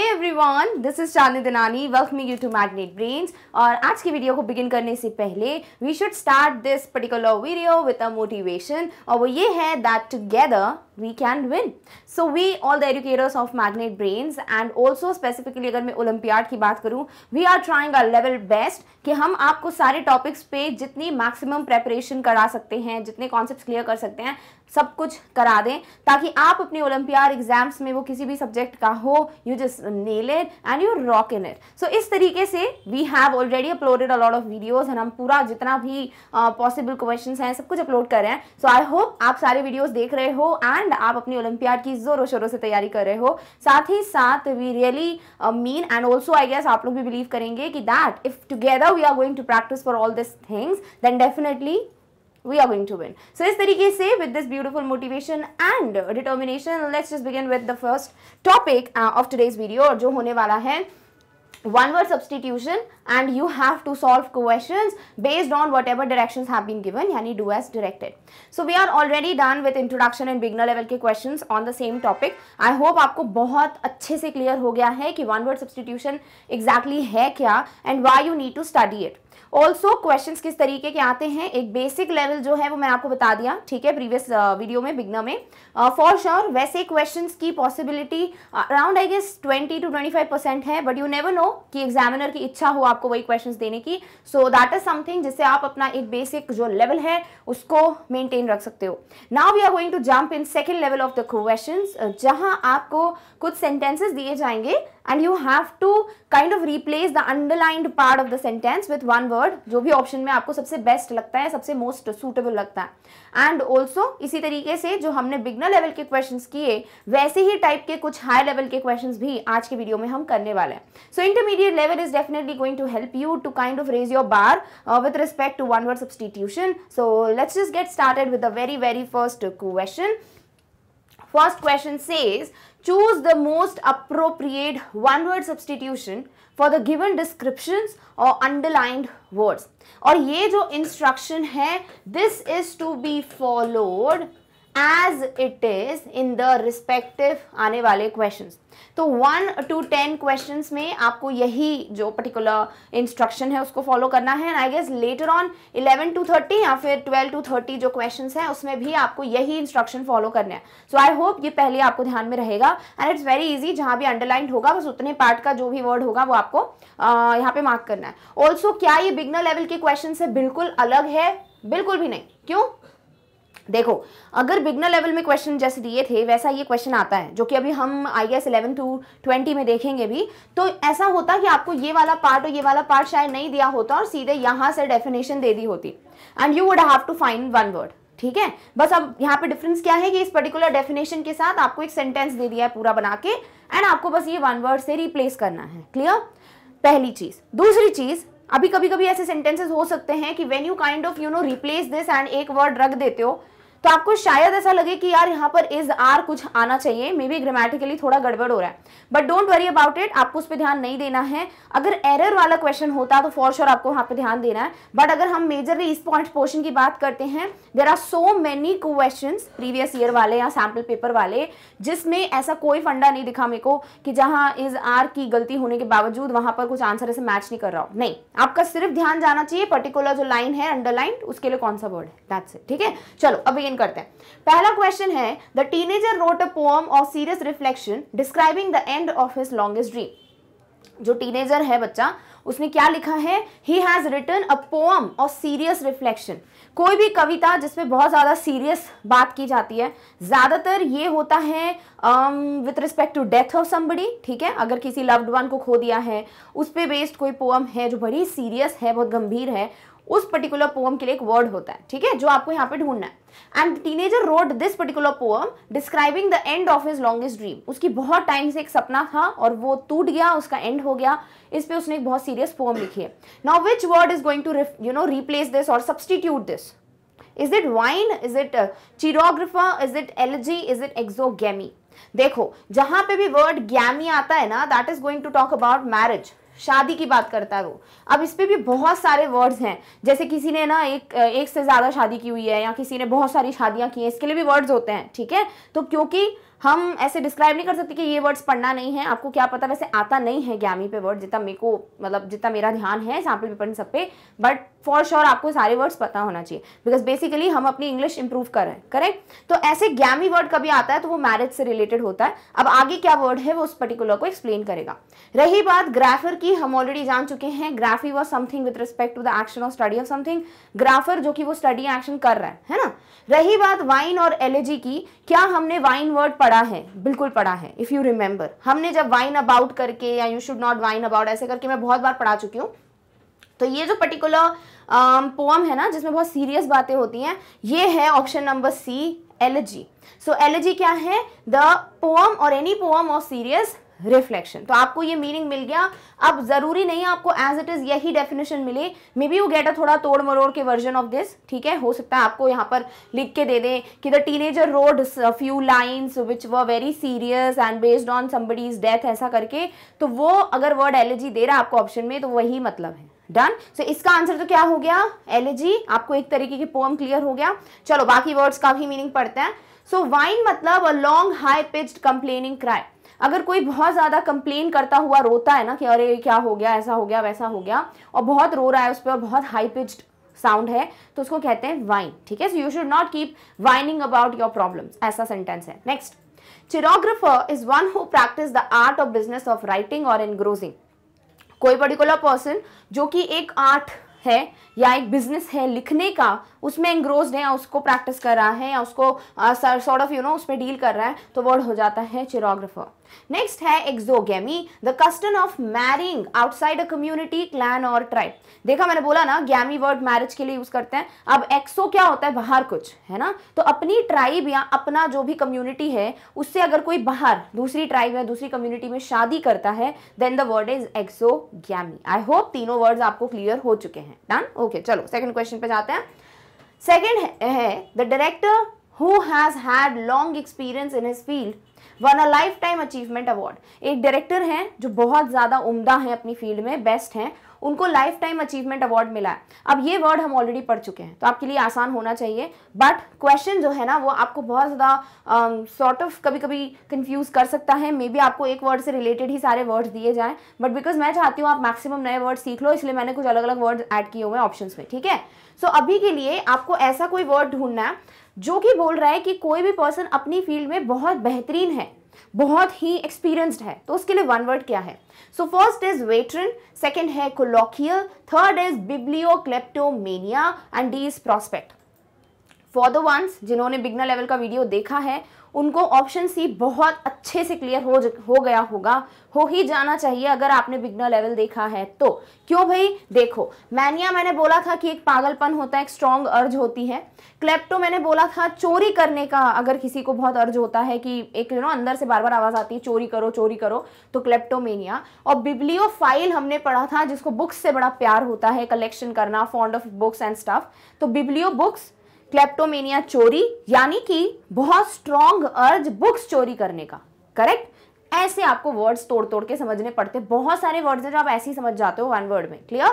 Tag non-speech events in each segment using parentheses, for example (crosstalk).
Everyone this is Chandi Dinani welcome you to Magnet Brains और आज की वीडियो को बिगिन करने से पहले we should start this particular video with a motivation और वो ये है that together we can win so we all the educators of Magnet Brains and also specifically अगर मैं ओलंपियाड की बात करूँ we are trying our level best कि हम आपको सारे टॉपिक्स पे जितनी मैक्सिमम प्रेपरेशन करा सकते हैं जितने कॉन्सेप्ट क्लियर कर सकते हैं सब कुछ करा दें ताकि आप अपने ओलंपियाड एग्जाम्स में वो किसी भी सब्जेक्ट का हो you just nail it and you rock in it so इस तरीके से we have already uploaded a of videos and हम पूरा जितना भी पॉसिबल uh, क्वेश्चंस हैं सब कुछ अपलोड कर रहे हैं सो आई होप आप सारे वीडियोस देख रहे हो एंड एंड आप अपनी ओलंपियाड की जोरों शोरों से तैयारी कर रहे हो साथ ही साथ we really mean and also I guess आप लोग भी बिलीव करेंगे कि that if together we are going to practice for all this things then definitely we are going to win so इस तरीके से with this beautiful motivation and determination let's just begin with the first topic uh, of today's video और जो होने वाला है one word substitution and you have to solve questions based on whatever directions have been given yani do as directed so we are already done with introduction and beginner level ke questions on the same topic i hope aapko bahut acche se clear ho gaya hai ki one word substitution exactly hai kya and why you need to study it also question किस तरीके के आते हैं एक basic level जो है वो मैं आपको बता दिया ठीक है प्रीवियस वीडियो uh, में बिगनर में फॉर uh, श्योर sure, वैसे क्वेश्चन की possibility around I guess twenty two twenty five percent है बट यू नेवर नो कि एग्जामिनर की इच्छा हो आपको वही क्वेश्चन देने की सो दैट इज समथिंग जिससे आप अपना एक बेसिक जो लेवल है उसको मेंटेन रख सकते हो now we are going to jump in second level of the question जहाँ आपको कुछ सेंटेंसेस दिए जाएंगे and you have to kind of replace the underlined part of the sentence with one word जो भी option में आपको सबसे best लगता है सबसे most suitable लगता है and also इसी तरीके से जो हमने beginner level के questions किए वैसे ही type के कुछ high level के questions भी आज के video में हम करने वाले हैं so intermediate level is definitely going to help you to kind of raise your bar uh, with respect to one word substitution so let's just get started with the very very first question first question says choose the most appropriate one word substitution for the given descriptions or underlined words Or ये instruction है this is to be followed as it is in the respective आने वाले question तो one two ten question में आपको यही जो particular instruction है उसको फॉलो करना है and I guess later on eleven to thirty या फिर ट्वेल्व टू थर्टी जो क्वेश्चन है उसमें भी आपको यही इंस्ट्रक्शन फॉलो करना है सो आई होप ये पहले आपको ध्यान में रहेगा एंड इट्स वेरी इजी जहां भी अंडरलाइन होगा बस उतने पार्ट का जो भी वर्ड होगा वो आपको uh, यहाँ पे मार्क करना है ऑल्सो क्या ये बिगनर लेवल के क्वेश्चन से बिल्कुल अलग है बिल्कुल भी नहीं क्यों देखो अगर बिगनर लेवल में क्वेश्चन जैसे दिए थे वैसा ये क्वेश्चन आता है जो कि अभी हम I guess eleven to twenty में देखेंगे भी तो ऐसा होता कि आपको ये वाला पार्ट और ये वाला पार्ट शायद नहीं दिया होता और सीधे यहाँ से डेफिनेशन दे दी होती and you would have to find one word ठीक है बस अब यहाँ पे डिफरेंस क्या है कि इस पर्टिकुलर डेफिनेशन के साथ आपको एक सेंटेंस दे दिया है पूरा बना के एंड आपको बस ये वन वर्ड से रिप्लेस करना है क्लियर पहली चीज़ दूसरी चीज़ अभी कभी कभी ऐसे सेंटेंसेस हो सकते हैं कि when you kind of you know replace this and एक वर्ड रख देते हो तो आपको शायद ऐसा लगे कि यार यहाँ पर इज आर कुछ आना चाहिए मे बी ग्रामेटिकली थोड़ा गड़बड़ हो रहा है but don't worry about it आपको उस पर ध्यान नहीं देना है अगर एरर वाला क्वेश्चन होता तो फॉर श्योर sure आपको वहां पर ध्यान देना है बट अगर हम मेजरली इस पॉइंट पोर्शन की बात करते हैं there are so many question previous year वाले या सैम्पल पेपर वाले जिसमें ऐसा कोई फंडा नहीं दिखा मेरे को कि जहां इज आर की गलती होने के बावजूद वहां पर कुछ आंसर ऐसे मैच नहीं कर रहा हो नहीं आपका सिर्फ ध्यान जाना चाहिए पर्टिकुलर जो लाइन है अंडरलाइन उसके लिए कौन सा वर्ड है ठीक है चलो अब ये एक्सप्लेन करते हैं पहला क्वेश्चन है the teenager wrote a poem of serious reflection describing the end of his longest dream जो टीनेजर है बच्चा उसने क्या लिखा है he has written a poem और सीरियस रिफ्लेक्शन कोई भी कविता जिसमें बहुत ज़्यादा सीरियस बात की जाती है ज़्यादातर ये होता है with respect to death of somebody ठीक है अगर किसी लव्ड वन को खो दिया है उस पर बेस्ड कोई पोम है जो बड़ी सीरियस है बहुत गंभीर है उस पर्टिकुलर पोअम के लिए एक वर्ड होता है ठीक है जो आपको यहाँ पे ढूंढना है and teenager wrote this particular poem describing the end of his longest dream उसकी बहुत टाइम से एक सपना था और वो टूट गया उसका एंड हो गया इस पर उसने एक बहुत सीरियस पोअम लिखी है now which word is going to you know replace this और substitute this is it whine is it chirographer is it elegy is it exogamy देखो जहां पे भी वर्ड गैमी आता है ना that is going to talk about marriage शादी की बात करता है वो अब इस पर भी बहुत सारे वर्ड्स हैं जैसे किसी ने ना एक एक से ज़्यादा शादी की हुई है या किसी ने बहुत सारी शादियाँ की हैं इसके लिए भी वर्ड्स होते हैं ठीक है तो क्योंकि हम ऐसे डिस्क्राइब नहीं कर सकते कि ये वर्ड्स पढ़ना नहीं है आपको क्या पता वैसे आता नहीं है ग्यामी पे वर्ड जितना मेरे को मतलब जितना मेरा ध्यान है सैम्पल पेपर सब पे बट फॉर श्योर आपको सारे वर्ड्स पता होना चाहिए बिकॉज बेसिकली हम अपनी इंग्लिश इंप्रूव कर रहे हैं करेक्ट तो ऐसे ग्यामी वर्ड कभी आता है तो वो मैरिज से रिलेटेड होता है अब आगे क्या वर्ड है वो उस पर्टिकुलर को एक्सप्लेन करेगा रही बात ग्राफर की हम ऑलरेडी जान चुके हैं graphy was something with respect to the action of study of something grapher जो कि वो स्टडी एक्शन कर रहा है है ना रही बात वाइन और एलर्जी की क्या हमने वाइन वर्ड पढ़ा है बिल्कुल पढ़ा है इफ़ यू रिमेंबर हमने जब वाइन अबाउट करके या you should not whine about ऐसे करके मैं बहुत बार पढ़ा चुकी हूँ तो ये जो पर्टिकुलर पोम um, है ना जिसमें बहुत सीरियस बातें होती हैं ये है option number C allergy so allergy क्या है द पोम और any poem of serious reflection तो आपको ये मीनिंग मिल गया अब जरूरी नहीं आपको एज इट इज यही डेफिनेशन मिले maybe you get a थोड़ा तोड़ मरोड़ के वर्जन ऑफ दिस ठीक है हो सकता है आपको यहाँ पर लिख के दे दें कि the teenager wrote few lines which was very serious and based on somebody is death ऐसा करके तो वो अगर वर्ड एलर्जी दे रहा है आपको ऑप्शन में तो वही मतलब है डन सो so, इसका आंसर तो क्या हो गया एलर्जी आपको एक तरीके की पोम क्लियर हो गया चलो बाकी वर्ड्स का भी मीनिंग पढ़ते हैं सो so, वाइन मतलब a long high pitched complaining cry अगर कोई बहुत ज़्यादा कंप्लेन करता हुआ रोता है ना कि अरे क्या हो गया ऐसा हो गया वैसा हो गया और बहुत रो रहा है उस पर बहुत हाई पिच्ड साउंड है तो उसको कहते हैं वाइन ठीक है so you should not keep whining about your problem ऐसा सेंटेंस है next chirographer is one who practice the art of business of writing और एनग्रोजिंग कोई पर्टिकुलर पर्सन जो कि एक आर्ट है या एक बिजनेस है लिखने का उसमें एंग्रोज है या उसको प्रैक्टिस कर रहा है या उसको सॉर्ट ऑफ यू नो उसमें डील कर रहा है तो वर्ड हो जाता है चिरोग्राफर नेक्स्ट है exogamy the custom of marrying outside a community clan और ट्राइब देखा मैंने बोला ना गैमी वर्ड मैरिज के लिए यूज करते हैं अब एक्सो क्या होता है बाहर कुछ है ना तो अपनी ट्राइब या अपना जो भी कम्युनिटी है उससे अगर कोई बाहर दूसरी ट्राइब या दूसरी कम्युनिटी में शादी करता है then the word is gamy I hope तीनों वर्ड आपको क्लियर हो चुके हैं डन ओके okay, चलो सेकंड क्वेश्चन पे जाते हैं सेकेंड है the director who has had long experience in his field won a lifetime achievement award एक डायरेक्टर हैं जो बहुत ज़्यादा उम्दा हैं अपनी फील्ड में बेस्ट हैं उनको लाइफ टाइम अचीवमेंट अवार्ड मिला है अब ये वर्ड हम ऑलरेडी पढ़ चुके हैं तो आपके लिए आसान होना चाहिए बट क्वेश्चन जो है ना वो आपको बहुत ज़्यादा सॉर्ट ऑफ कभी कभी कंफ्यूज कर सकता है मे बी आपको एक वर्ड से रिलेटेड ही सारे वर्ड्स दिए जाएं बट बिकॉज मैं चाहती हूँ आप मैक्सिमम नए वर्ड सीख लो इसलिए मैंने कुछ अलग अलग वर्ड ऐड किए हुए हैं ऑप्शन में ठीक है सो so, अभी के लिए आपको ऐसा कोई वर्ड ढूंढना है जो कि बोल रहा है कि कोई भी पर्सन अपनी फील्ड में बहुत बेहतरीन है बहुत ही एक्सपीरियंस्ड है तो उसके लिए वन वर्ड क्या है so first is veteran second है colloquial third is bibliokleptomania and D is prospect for the ones जिन्होंने बिगना लेवल का वीडियो देखा है उनको ऑप्शन सी बहुत अच्छे से क्लियर हो हो गया होगा हो ही जाना चाहिए अगर आपने बिगनर लेवल देखा है तो क्यों भाई देखो मैनिया मैंने बोला था कि एक पागलपन होता है एक स्ट्रॉन्ग अर्ज होती है क्लेप्टो मैंने बोला था चोरी करने का अगर किसी को बहुत अर्ज होता है कि एक यू नो अंदर से बार बार आवाज़ आती है चोरी करो चोरी करो तो क्लेप्टोमेनिया और बिब्लियो फाइल हमने पढ़ा था जिसको बुक्स से बड़ा प्यार होता है कलेक्शन करना fond of books and stuff तो बिब्लियो बुक्स क्लेप्टोमेनिया चोरी यानी कि बहुत स्ट्रॉन्ग अर्ज बुक्स चोरी करने का करेक्ट ऐसे आपको वर्ड्स तोड़ तोड़ के समझने पड़ते बहुत सारे वर्ड्स हैं जो आप ऐसे ही समझ जाते हो वन वर्ड में क्लियर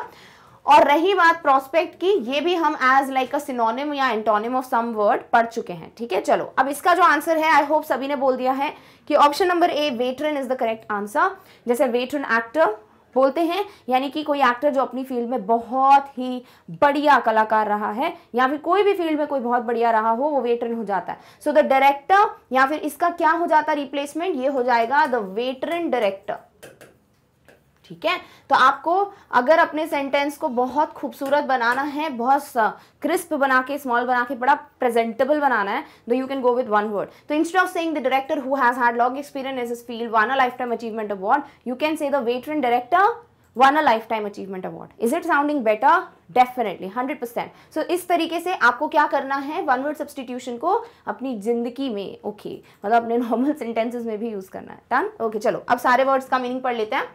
और रही बात प्रोस्पेक्ट की ये भी हम एज लाइक अ सिनोनिम या एंटोनिम ऑफ सम वर्ड पढ़ चुके हैं ठीक है चलो अब इसका जो आंसर है आई होप सभी ने बोल दिया है कि option number A veteran is the correct answer जैसे वेटरन एक्टर बोलते हैं यानी कि कोई एक्टर जो अपनी फील्ड में बहुत ही बढ़िया कलाकार रहा है या फिर कोई भी फील्ड में कोई बहुत बढ़िया रहा हो वो वेटरन हो जाता है सो द डायरेक्टर या फिर इसका क्या हो जाता है रिप्लेसमेंट ये हो जाएगा द वेटरन डायरेक्टर ठीक है तो आपको अगर अपने सेंटेंस को बहुत खूबसूरत बनाना है बहुत क्रिस्प बना के स्मॉल बना के बड़ा प्रेजेंटेबल बनाना है तो you can go with one word तो instead of saying the director who has had long experience is his field won a lifetime achievement award you can say the veteran director won a lifetime achievement award is it sounding better definitely hundred percent so इस तरीके से आपको क्या करना है one word substitution को अपनी जिंदगी में ओके okay, मतलब अपने नॉर्मल सेंटेंसेज (laughs) में भी यूज करना है डन ओके okay, चलो अब सारे वर्ड्स का मीनिंग पढ़ लेते हैं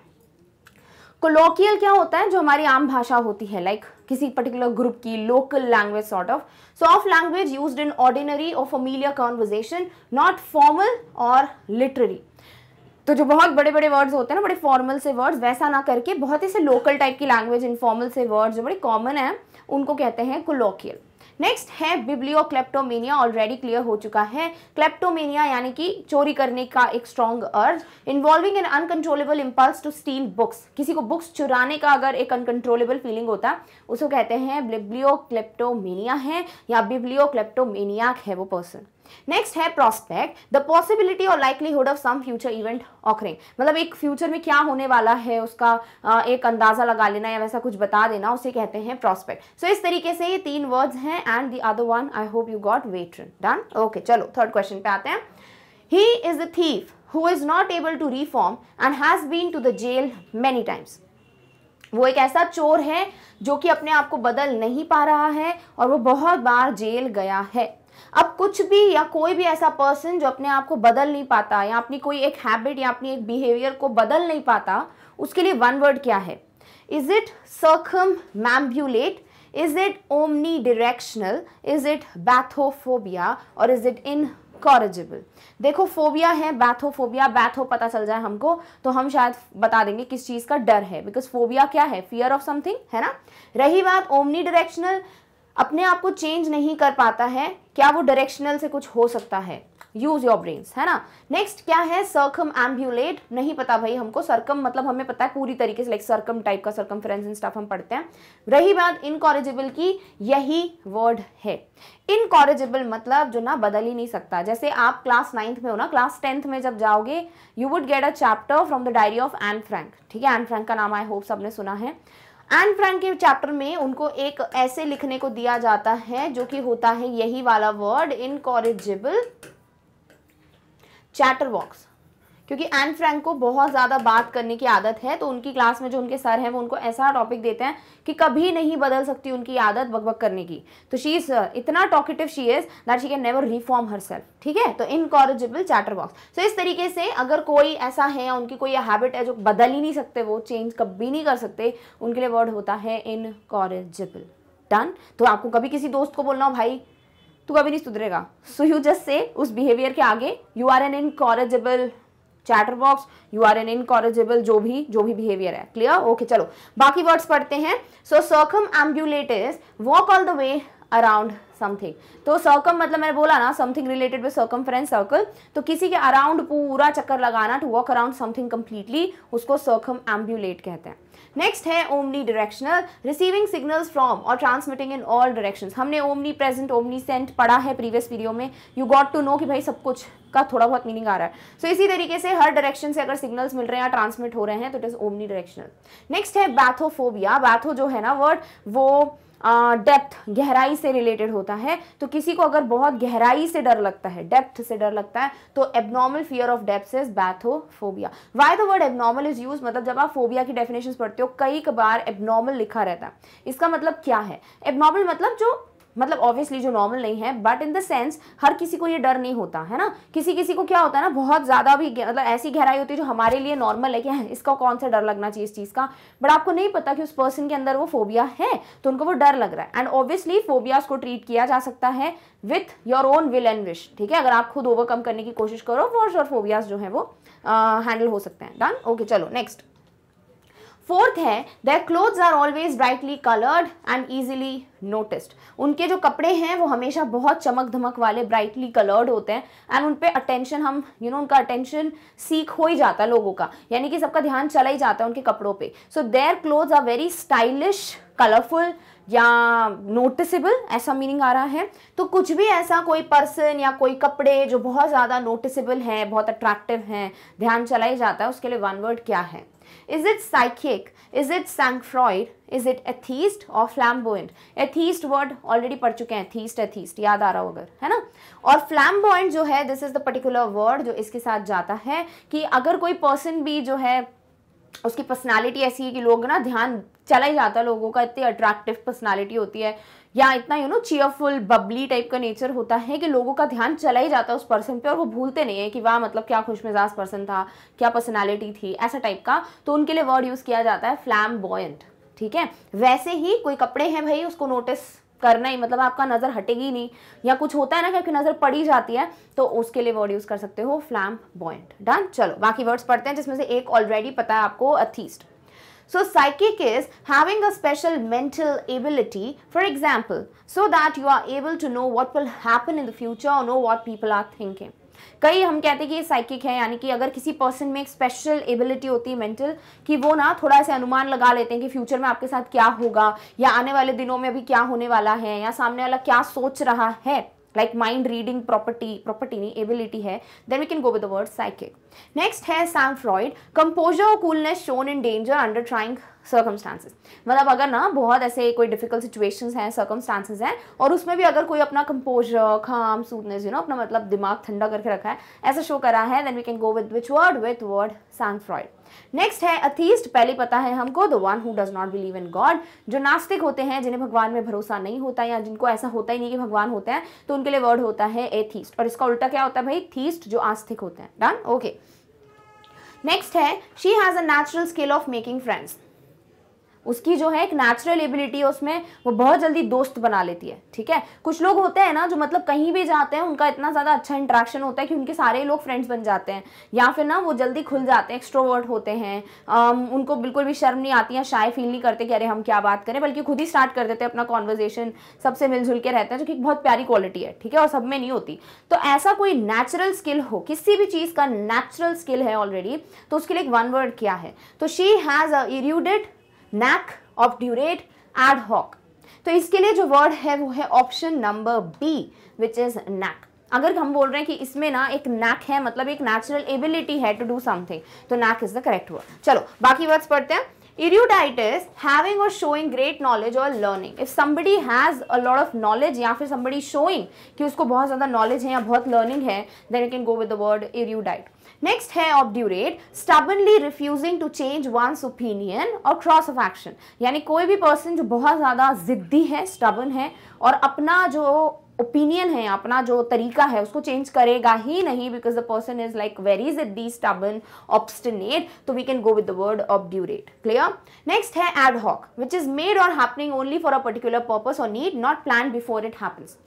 कोलोकियल क्या होता है जो हमारी आम भाषा होती है लाइक like, किसी पर्टिकुलर ग्रुप की local language sort of so of language use in ordinary और फमीलियर कॉन्वर्जेशन नॉट फॉर्मल और लिटररी तो जो बहुत बड़े बड़े वर्ड्स होते हैं ना बड़े फॉर्मल से वर्ड्स वैसा ना करके बहुत ही से लोकल टाइप की लैंग्वेज इनफॉर्मल से वर्ड्स जो बड़े कॉमन है उनको कहते हैं कोलोकियल नेक्स्ट है बिब्लियो क्लेप्टोमेनिया ऑलरेडी क्लियर हो चुका है क्लेप्टोमेनिया यानी कि चोरी करने का एक strong urge involving an uncontrollable impulse to steal books किसी को बुक्स चुराने का अगर एक अनकंट्रोलेबल फीलिंग होता उसको कहते हैं बिब्लियो क्लेप्टोमेनिया है या बिब्लियो क्लेप्टोमेनिया है वो पर्सन नेक्स्ट है प्रोस्पेक्ट द पॉसिबिलिटी और likelihood of some future event occurring मतलब एक फ्यूचर में क्या होने वाला है उसका एक अंदाजा लगा लेना या वैसा कुछ बता देना उसे कहते हैं प्रोस्पेक्ट सो so, इस तरीके से ये तीन वर्ड्स हैं and the other one I hope you got veteran done okay चलो थर्ड क्वेश्चन पे आते हैं he is the thief who is not able to reform and has been to the jail many times वो एक ऐसा चोर है जो कि अपने आप को बदल नहीं पा रहा है और वो बहुत बार जेल गया है अब कुछ भी या कोई भी ऐसा पर्सन जो अपने आप को बदल नहीं पाता या अपनी कोई एक हैबिट या अपनी एक बिहेवियर को बदल नहीं पाता उसके लिए वन वर्ड क्या है is it circumambulate is it omnidirectional is it bathophobia और इज इट इन कॉरेजिबल देखो फोबिया है बैथोफोबिया बैथो पता चल जाए हमको तो हम शायद बता देंगे किस चीज़ का डर है बिकॉज फोबिया क्या है फियर ऑफ समथिंग है ना रही बात ओमनी डायरेक्शनल अपने आप को चेंज नहीं कर पाता है क्या वो डायरेक्शनल से कुछ हो सकता है यूज योर ब्रेन्स है ना नेक्स्ट क्या है सर्कम एम्ब्यूलेट नहीं पता भाई हमको सर्कम मतलब हमें पता है पूरी तरीके से लाइक सर्कम टाइप का सर्कम एंड स्टाफ हम पढ़ते हैं रही बात इनकॉरिजिबल की यही वर्ड है इनकॉरिजिबल मतलब जो ना बदल ही नहीं सकता जैसे आप क्लास नाइन्थ में हो ना क्लास टेंथ में जब जाओगे you would get a chapter from the diary of Anne Frank ठीक है एन फ्रैंक का नाम आई होप सबने सुना है एन फ्रैंक के चैप्टर में उनको एक ऐसे लिखने को दिया जाता है जो कि होता है यही वाला वर्ड इनकॉरिजिबल चैटर बॉक्स क्योंकि एन फ्रैंक को बहुत ज़्यादा बात करने की आदत है तो उनकी क्लास में जो उनके सर हैं वो उनको ऐसा टॉपिक देते हैं कि कभी नहीं बदल सकती उनकी आदत बकबक करने की तो शी इज़ uh, इतना talkative she is that she can never reform herself ठीक है तो इनकॉरिजिबल चैटर बॉक्स तो इस तरीके से अगर कोई ऐसा है या उनकी कोई हैबिट है जो बदल ही नहीं सकते वो चेंज कभी नहीं कर सकते उनके लिए वर्ड होता है इनकोरेजिबल डन तो आपको कभी किसी दोस्त को बोलना हो भाई तू कभी नहीं सुधरेगा सो यू जस्ट से उस बिहेवियर के आगे you are an incorrigible chatterbox you are an incorrigible जो भी जो भी बिहेवियर है क्लियर ओके okay, चलो बाकी वर्ड्स पढ़ते हैं so circumambulate walk all the way around something तो सर्कम मतलब मैंने बोला ना something related with circumference circle तो किसी के अराउंड पूरा चक्कर लगाना to walk around something completely उसको सर्कम एम्ब्यूलेट कहते हैं नेक्स्ट है omnidirectional receiving signals from और ट्रांसमिटिंग इन ऑल डायरेक्शन हमने ओमनी प्रेजेंट ओमनी सेंट पढ़ा है प्रीवियस वीडियो में यू गॉट टू नो कि भाई सब कुछ का थोड़ा बहुत मीनिंग आ रहा है सो so, इसी तरीके से हर डायरेक्शन से अगर सिग्नल्स मिल रहे हैं या ट्रांसमिट हो रहे हैं तो it is omnidirectional next है बैथोफोबिया बैथो जो है ना वर्ड वो डेप्थ गहराई से रिलेटेड होता है तो किसी को अगर बहुत गहराई से डर लगता है डेप्थ से डर लगता है तो abnormal fear of depth is bathophobia why the word abnormal is use मतलब जब आप फोबिया की डेफिनेशन पढ़ते हो कई कबार एबनॉर्मल लिखा रहता है इसका मतलब क्या है एबनॉर्मल मतलब जो मतलब ऑब्वियसली जो नॉर्मल नहीं है बट इन द सेंस हर किसी को ये डर नहीं होता है ना किसी किसी को क्या होता है ना बहुत ज़्यादा भी मतलब ऐसी गहराई होती है जो हमारे लिए नॉर्मल है कि हाँ, इसका कौन सा डर लगना चाहिए इस चीज़ का बट आपको नहीं पता कि उस पर्सन के अंदर वो फोबिया है तो उनको वो डर लग रहा है एंड ऑब्वियसली फोबियाज को ट्रीट किया जा सकता है with your own will and wish ठीक है अगर आप खुद ओवरकम करने की कोशिश करो फॉर श्योर फोबियाज जो है वो हैंडल हो सकते हैं डन ओके चलो नेक्स्ट फोर्थ है their clothes are always brightly coloured and easily noticed उनके जो कपड़े हैं वो हमेशा बहुत चमक धमक वाले ब्राइटली कलर्ड होते हैं एंड उन पर अटेंशन हम यू you नो know, उनका अटेंशन सीख हो ही जाता है लोगों का यानी कि सबका ध्यान चला ही जाता है उनके कपड़ों पर so their clothes are very stylish colourful या नोटिसेबल ऐसा मीनिंग आ रहा है तो कुछ भी ऐसा कोई पर्सन या कोई कपड़े जो बहुत ज़्यादा नोटिसेबल है बहुत अट्रैक्टिव हैं ध्यान चलाया जाता है उसके लिए वन वर्ड क्या है is it psychic is it sangfroid is it atheist और फ्लैम्बोइंट एथीस्ट वर्ड ऑलरेडी पढ़ चुके हैं थीस्ट एथीस्ट याद आ रहा होगा है ना और फ्लैम्बोइंट जो है this is the particular word जो इसके साथ जाता है कि अगर कोई पर्सन भी जो है उसकी पर्सनालिटी ऐसी है कि लोग ना ध्यान चला ही जाता है लोगों का इतनी अट्रैक्टिव पर्सनालिटी होती है या इतना you know cheerful bubbly type का नेचर होता है कि लोगों का ध्यान चला ही जाता है उस पर्सन पे और वो भूलते नहीं है कि वाह मतलब क्या खुश मिजाज पर्सन था क्या पर्सनैलिटी थी ऐसा टाइप का तो उनके लिए वर्ड यूज़ किया जाता है फ्लैम ठीक है वैसे ही कोई कपड़े हैं भाई उसको नोटिस करना ही मतलब आपका नज़र हटेगी नहीं या कुछ होता है ना क्योंकि नज़र पड़ी जाती है तो उसके लिए वर्ड यूज़ कर सकते हो फ्लैम बॉइंट डन चलो बाकी वर्ड्स पढ़ते हैं जिसमें से एक ऑलरेडी पता है आपको atheist So psychic is having a special mental ability, for example, so that you are able to know what will happen in the future or know what people are thinking. कई हम कहते हैं कि ये psychic है यानी कि अगर किसी पर्सन में एक स्पेशल एबिलिटी होती है मेंटल कि वो ना थोड़ा सा अनुमान लगा लेते हैं कि फ्यूचर में आपके साथ क्या होगा या आने वाले दिनों में अभी क्या होने वाला है या सामने वाला क्या सोच रहा है like mind reading property property नहीं ability hai. then we can go with the word psychic next hai Sam Freud composure or coolness shown in danger under trying circumstances मतलब अगर ना बहुत ऐसे कोई डिफिकल्ट सिचुएशंस हैं सर्कमस्टांसेस हैं और उसमें भी अगर कोई अपना कंपोजर खाम सूदनेस यू नो अपना मतलब दिमाग ठंडा करके रखा है ऐसा शो करा है then we can go with which word with word sangfroid next है अथीस्ट पहले पता है हमको the one who does not believe in God जो नास्तिक होते हैं जिन्हें भगवान में भरोसा नहीं होता या जिनको ऐसा होता ही नहीं कि भगवान होते हैं तो उनके लिए वर्ड होता है एथीस्ट और इसका उल्टा क्या होता है भाई थीस्ट जो आस्तिक होते हैं डन ओके नेक्स्ट है she has a natural skill of making friends उसकी जो है एक नेचुरल एबिलिटी है उसमें वो बहुत जल्दी दोस्त बना लेती है ठीक है कुछ लोग होते हैं ना जो मतलब कहीं भी जाते हैं उनका इतना ज़्यादा अच्छा इंट्रैक्शन होता है कि उनके सारे लोग फ्रेंड्स बन जाते हैं या फिर ना वो जल्दी खुल जाते हैं एक्स्ट्रोवर्ट होते हैं आम, उनको बिल्कुल भी शर्म नहीं आती है शायद फील नहीं करते कि अरे हम क्या बात करें बल्कि खुद ही स्टार्ट कर देते हैं अपना कॉन्वर्जेशन सबसे मिलजुल के रहते हैं जो कि बहुत प्यारी क्वालिटी है ठीक है और सब में नहीं होती तो ऐसा कोई नेचुरल स्किल हो किसी भी चीज़ का नेचुरल स्किल है ऑलरेडी तो उसके लिए एक वन वर्ड क्या है तो she has erudite knack of obdurate ad hoc तो इसके लिए जो वर्ड है वो है option number B which is knack अगर हम बोल रहे हैं कि इसमें ना एक नैक है मतलब एक नेचुरल एबिलिटी है टू डू समथिंग तो knack is the correct word चलो बाकी वर्ड्स पढ़ते हैं इरियोडाइटिस हैविंग और शोइंग ग्रेट नॉलेज और learning if somebody has a lot of knowledge या फिर समबडी शोइंग कि उसको बहुत ज्यादा नॉलेज है या बहुत लर्निंग है then you can go with the word erudite next है obdurate stubbornly refusing to change one's opinion और क्रॉस ऑफ एक्शन यानी कोई भी पर्सन जो बहुत ज़्यादा ज़िद्दी है स्टबन है और अपना जो ओपिनियन है अपना जो तरीका है उसको चेंज करेगा ही नहीं because the person is like very जिद्दी स्टबन ऑब्स्टिनेट तो we can go with the word obdurate clear next है ad hoc which is made और happening only for a particular purpose और need not plan before it happens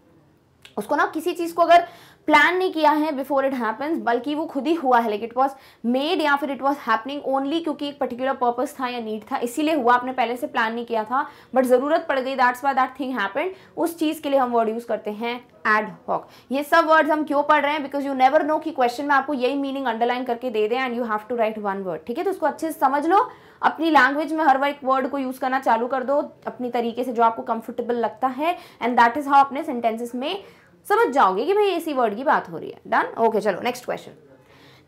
उसको ना किसी चीज़ को अगर प्लान नहीं किया है बिफोर इट हैपन्स बल्कि वो खुद ही हुआ है लाइक इट वॉज मेड या फिर इट वॉज हैपनिंग ओनली क्योंकि एक पर्टिकुलर पर्पज था या नीड था इसीलिए हुआ आपने पहले से प्लान नहीं किया था बट ज़रूरत पड़ गई that's why that thing happen उस चीज़ के लिए हम वर्ड यूज़ करते हैं एड हॉक ये सब वर्ड्स हम क्यों पढ़ रहे हैं बिकॉज यू नेवर नो कि क्वेश्चन में आपको यही मीनिंग अंडरलाइन करके दे दें and you have to write one word ठीक है तो उसको अच्छे से समझ लो अपनी लैंग्वेज में हर एक वर्ड को यूज़ करना चालू कर दो अपनी तरीके से जो आपको कंफर्टेबल लगता है एंड दैट इज़ हाउ अपने सेंटेंसेस में समझ जाओगे कि भाई इसी वर्ड की बात हो रही है डन ओके okay, चलो next question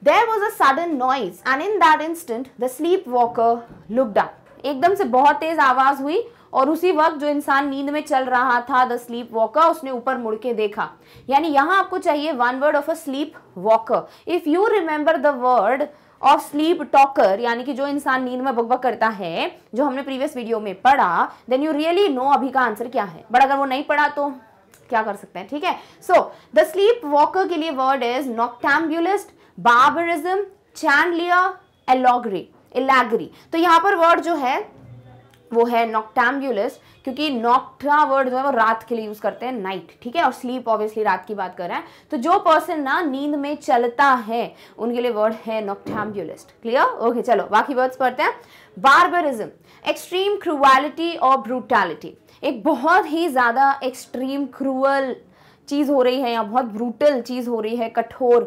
there was a sudden noise and in that instant the sleepwalker looked एकदम से बहुत तेज आवाज हुई और उसी वक्त जो इंसान नींद में चल रहा था द स्लीप वॉकर उसने ऊपर मुड़ के देखा यानी यहां आपको चाहिए one word of a sleepwalker if you remember the word of sleep talker यानी कि जो इंसान नींद में बकबक करता है जो हमने प्रीवियस वीडियो में पढ़ा देन यू रियली नो अभी का आंसर क्या है बट अगर वो नहीं पढ़ा तो क्या कर सकते हैं ठीक है सो द स्लीप वॉकर के लिए वर्ड इज नॉक्टैम्बुलिस्ट बाबरिज्म चैंडलियर एलॉगरी एलैगरी तो यहां पर वर्ड जो है वो है नॉक्टाम्बुलस क्योंकि नॉक्टा वर्ड जो है वो रात के लिए यूज़ करते हैं नाइट ठीक है और स्लीप ऑब्वियसली रात की बात कर रहे हैं तो जो पर्सन ना नींद में चलता है उनके लिए वर्ड है नॉक्टाम्बुलिस्ट क्लियर ओके चलो बाकी वर्ड्स पढ़ते हैं बार्बरिज्म एक्सट्रीम क्रूअलिटी और ब्रूटैलिटी एक बहुत ही ज़्यादा एक्सट्रीम क्रूअल चीज़ हो रही है या बहुत ब्रूटल चीज़ हो रही है कठोर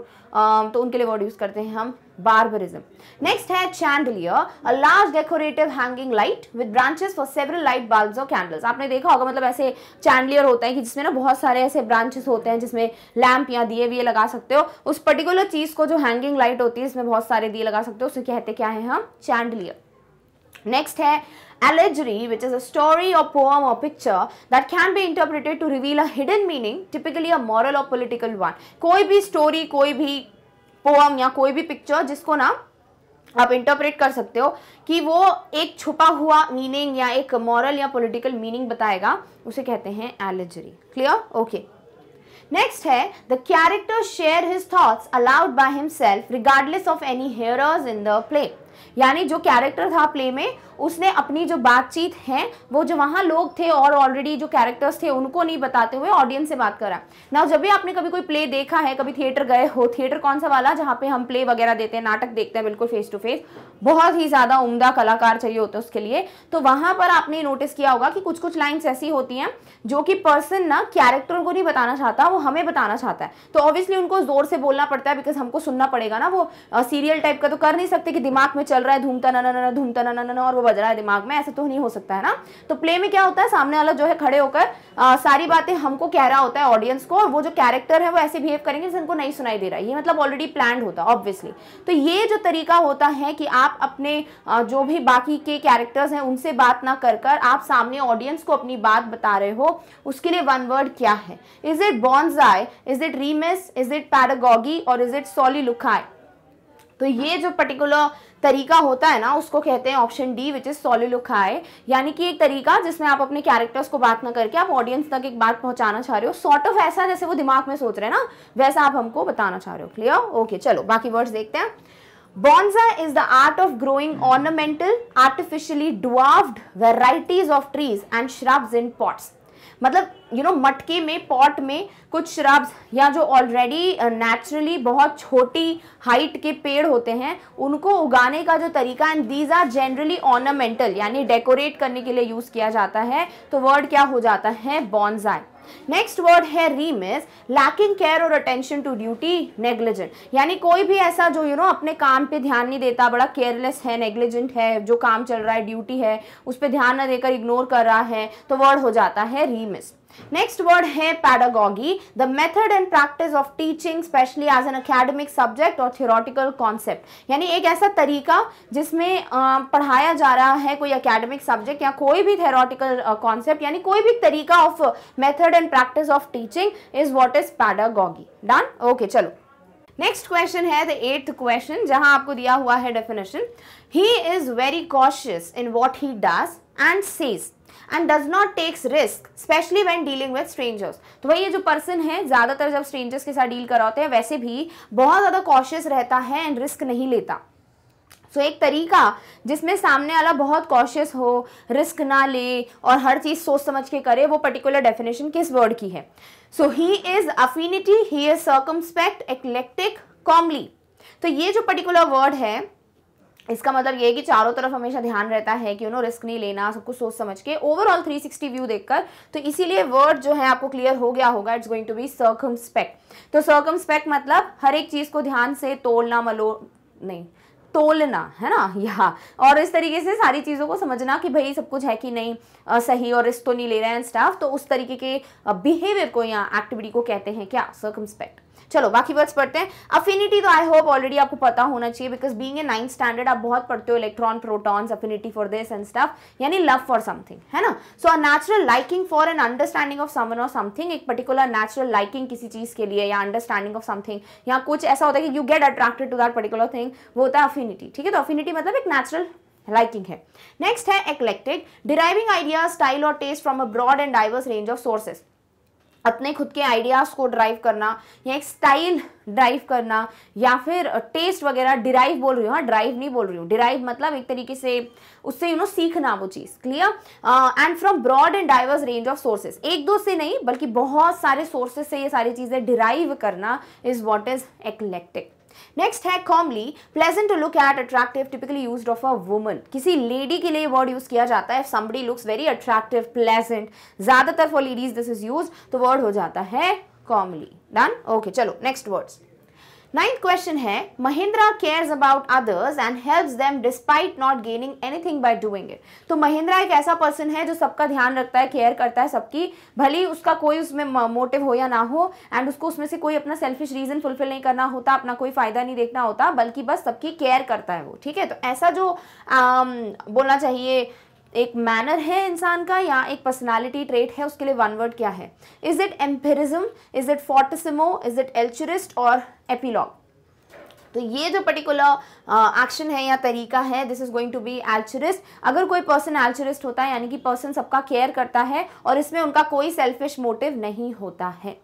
तो उनके लिए वर्ड यूज़ करते हैं हम बारबरिज्म नेक्स्ट है chandelier a large decorative hanging light with branches for several light bulbs और कैंडल्स आपने देखा होगा मतलब ऐसे चैंडलियर होता है कि जिसमें ना बहुत सारे ऐसे ब्रांचेस होते हैं जिसमें लैम्प या दिए वे लगा सकते हो उस पर्टिकुलर चीज़ को जो हैंगिंग लाइट होती है इसमें बहुत सारे दिए लगा सकते हो उसे कहते क्या है हम चैंडलियर नेक्स्ट है allegory which is a story और poem और picture that can be interpreted to reveal a hidden meaning typically a moral और पोलिटिकल वन कोई भी स्टोरी कोई भी पोअम या कोई भी पिक्चर जिसको ना आप इंटरप्रेट कर सकते हो कि वो एक छुपा हुआ मीनिंग या एक मॉरल या पॉलिटिकल मीनिंग बताएगा उसे कहते हैं एलेजरी क्लियर ओके नेक्स्ट है the character share his thoughts aloud by himself regardless of any hearers in the play यानी जो कैरेक्टर था प्ले में उसने अपनी जो बातचीत है वो जो वहाँ लोग थे और ऑलरेडी जो कैरेक्टर्स थे उनको नहीं बताते हुए ऑडियंस से बात करा ना जब भी आपने कभी कोई प्ले देखा है कभी थिएटर गए हो थिएटर कौन सा वाला जहाँ पे हम प्ले वगैरह देते हैं नाटक देखते हैं बिल्कुल फेस टू फेस बहुत ही ज़्यादा उमदा कलाकार चाहिए होते हैं उसके लिए तो वहाँ पर आपने नोटिस किया होगा कि कुछ कुछ लाइन्स ऐसी होती हैं जो कि पर्सन ना कैरेक्टर को नहीं बताना चाहता वो हमें बताना चाहता है तो ऑब्वियसली उनको ज़ोर से बोलना पड़ता है बिकॉज हमको सुनना पड़ेगा ना वो सीरियल टाइप का तो कर नहीं सकते कि दिमाग में चल रहा है धूमता ना ना ना धूमता ना ना और वो बज रहा है दिमाग में ऐसा तो नहीं हो सकता है ना तो प्ले में क्या होता है सामने वाला जो है खड़े होकर सारी बातें हमको कह रहा होता है ऑडियंस को और वो जो कैरेक्टर है वो ऐसे बिहेव करेंगे जिससे उनको नहीं सुनाई दे रहा है ये मतलब ऑलरेडी प्लान होता है ऑब्वियसली तो ये जो तरीका होता है कि आप अपने जो भी बाकी के कैरेक्टर्स हैं उनसे बात ना कर कर आप सामने ऑडियंस को अपनी बात बता रहे हो उसके लिए वन वर्ड क्या है is it bonsai is it remiss is it paragoge और इज इट सॉली लुखाई तो ये जो पर्टिकुलर तरीका होता है ना उसको कहते हैं option D which is soliloquy यानी कि एक तरीका जिसमें आप अपने कैरेक्टर्स को बात ना करके आप ऑडियंस तक एक बात पहुंचाना चाह रहे हो सॉर्ट ऑफ ऐसा जैसे वो दिमाग में सोच रहे हैं ना वैसा आप हमको बताना चाह रहे हो क्लियर ओके चलो बाकी वर्ड्स देखते हैं bonsai is the art of growing ornamental artificially dwarfed varieties of trees and shrubs in pots मतलब यू नो मटके में पॉट में कुछ श्राब्स या जो ऑलरेडी नेचुरली uh, बहुत छोटी हाइट के पेड़ होते हैं उनको उगाने का जो तरीका and these are generally ornamental यानी डेकोरेट करने के लिए यूज़ किया जाता है तो वर्ड क्या हो जाता है बॉन्जाई नेक्स्ट वर्ड है रीमिस लैकिंग केयर और अटेंशन टू ड्यूटी नेग्लिजेंट यानी कोई भी ऐसा जो यू you नो know, अपने काम पे ध्यान नहीं देता बड़ा केयरलेस है नेग्लिजेंट है जो काम चल रहा है ड्यूटी है उस पर ध्यान ना देकर इग्नोर कर रहा है तो वर्ड हो जाता है रीमिस Next word है pedagogy, the method and practice of teaching specially as an academic subject or theoretical concept. यानी एक ऐसा तरीका जिसमें पढ़ाया जा रहा है कोई academic subject या कोई भी theoretical concept यानी कोई भी तरीका of method and practice of teaching is what is pedagogy. Done? Okay, चलो नेक्स्ट क्वेश्चन है द एट्थ क्वेश्चन जहां आपको दिया हुआ है definition he is very cautious in what he does and says and does not takes risk specially when dealing with strangers तो वही ये जो पर्सन है ज़्यादातर जब स्ट्रेंजर्स के साथ डील कराते हैं वैसे भी बहुत ज़्यादा कॉशियस रहता है एंड रिस्क नहीं लेता सो तो so, एक तरीका जिसमें सामने वाला बहुत कॉशियस हो रिस्क ना ले और हर चीज़ सोच समझ के करे वो पर्टिकुलर डेफिनेशन किस वर्ड की है so he is affinity he is circumspect eclectic comely तो ये जो पर्टिकुलर वर्ड है इसका मतलब ये है कि चारों तरफ हमेशा ध्यान रहता है कि यू नो रिस्क नहीं लेना सब कुछ सोच समझ के ओवरऑल 360 व्यू देखकर तो इसीलिए वर्ड जो है आपको क्लियर हो गया होगा it's going to be circum तो सर्कम मतलब हर एक चीज़ को ध्यान से तोड़ना मलो नहीं तोलना है ना यहाँ और इस तरीके से सारी चीज़ों को समझना कि भाई सब कुछ है कि नहीं आ, सही और रिस्क तो नहीं ले रहे हैं स्टाफ तो उस तरीके के बिहेवियर को या एक्टिविटी को कहते हैं क्या सर्कम चलो बाकी वर्ड्स पढ़ते हैं अफिनिटी तो आई होप ऑलरेडी आपको पता होना चाहिए because being a ninth standard आप बहुत पढ़ते हो electron protons affinity for this and stuff यानी लव फॉर समथिंग है ना so a natural liking for an understanding of someone और समथिंग एक पर्टिकुलर नेचुरल लाइकिंग किसी चीज़ के लिए या अंडरस्टैंडिंग ऑफ समथिंग या कुछ ऐसा होता है कि you get attracted to that particular thing वो होता है अफिनिटी ठीक है तो अफिनिटी मतलब एक नेचुरल लाइकिंग है नेक्स्ट है एक्लेक्टिक डिराइविंग आइडिया स्टाइल और taste from a broad and diverse range of sources अपने खुद के आइडियाज़ को ड्राइव करना या एक स्टाइल ड्राइव करना या फिर टेस्ट वगैरह डिराइव बोल रही हूँ हाँ ड्राइव नहीं बोल रही हूँ डिराइव मतलब एक तरीके से उससे यू नो सीखना वो चीज़ clear and from broad and diverse range of sources एक दो से नहीं बल्कि बहुत सारे सोर्सेज से ये सारी चीज़ें डिराइव करना is what is eclectic next है comely pleasant to look at attractive typically use of a woman किसी लेडी के लिए वर्ड यूज किया जाता है somebody looks very attractive pleasant ज्यादातर for ladies this is use तो वर्ड हो जाता है कॉमली डन ओके चलो नेक्स्ट वर्ड्स नाइन्थ क्वेश्चन है Mahindra cares about others and helps them despite not gaining anything by doing it तो महिंद्रा एक ऐसा पर्सन है जो सबका ध्यान रखता है केयर करता है सबकी भले उसका कोई उसमें मोटिव हो या ना हो एंड उसको उसमें से कोई अपना सेल्फिश रीजन फुलफिल नहीं करना होता अपना कोई फायदा नहीं देखना होता बल्कि बस सबकी केयर करता है वो ठीक है तो ऐसा जो आ, बोलना चाहिए एक मैनर है इंसान का या एक पर्सनालिटी ट्रेट है उसके लिए वन वर्ड क्या है is it empiricism is it fortissimo is it altruist और एपिलॉग तो ये जो पर्टिकुलर एक्शन है या तरीका है this is going to be altruist अगर कोई पर्सन एल्चरिस्ट होता है यानी कि पर्सन सबका केयर करता है और इसमें उनका कोई सेल्फिश मोटिव नहीं होता है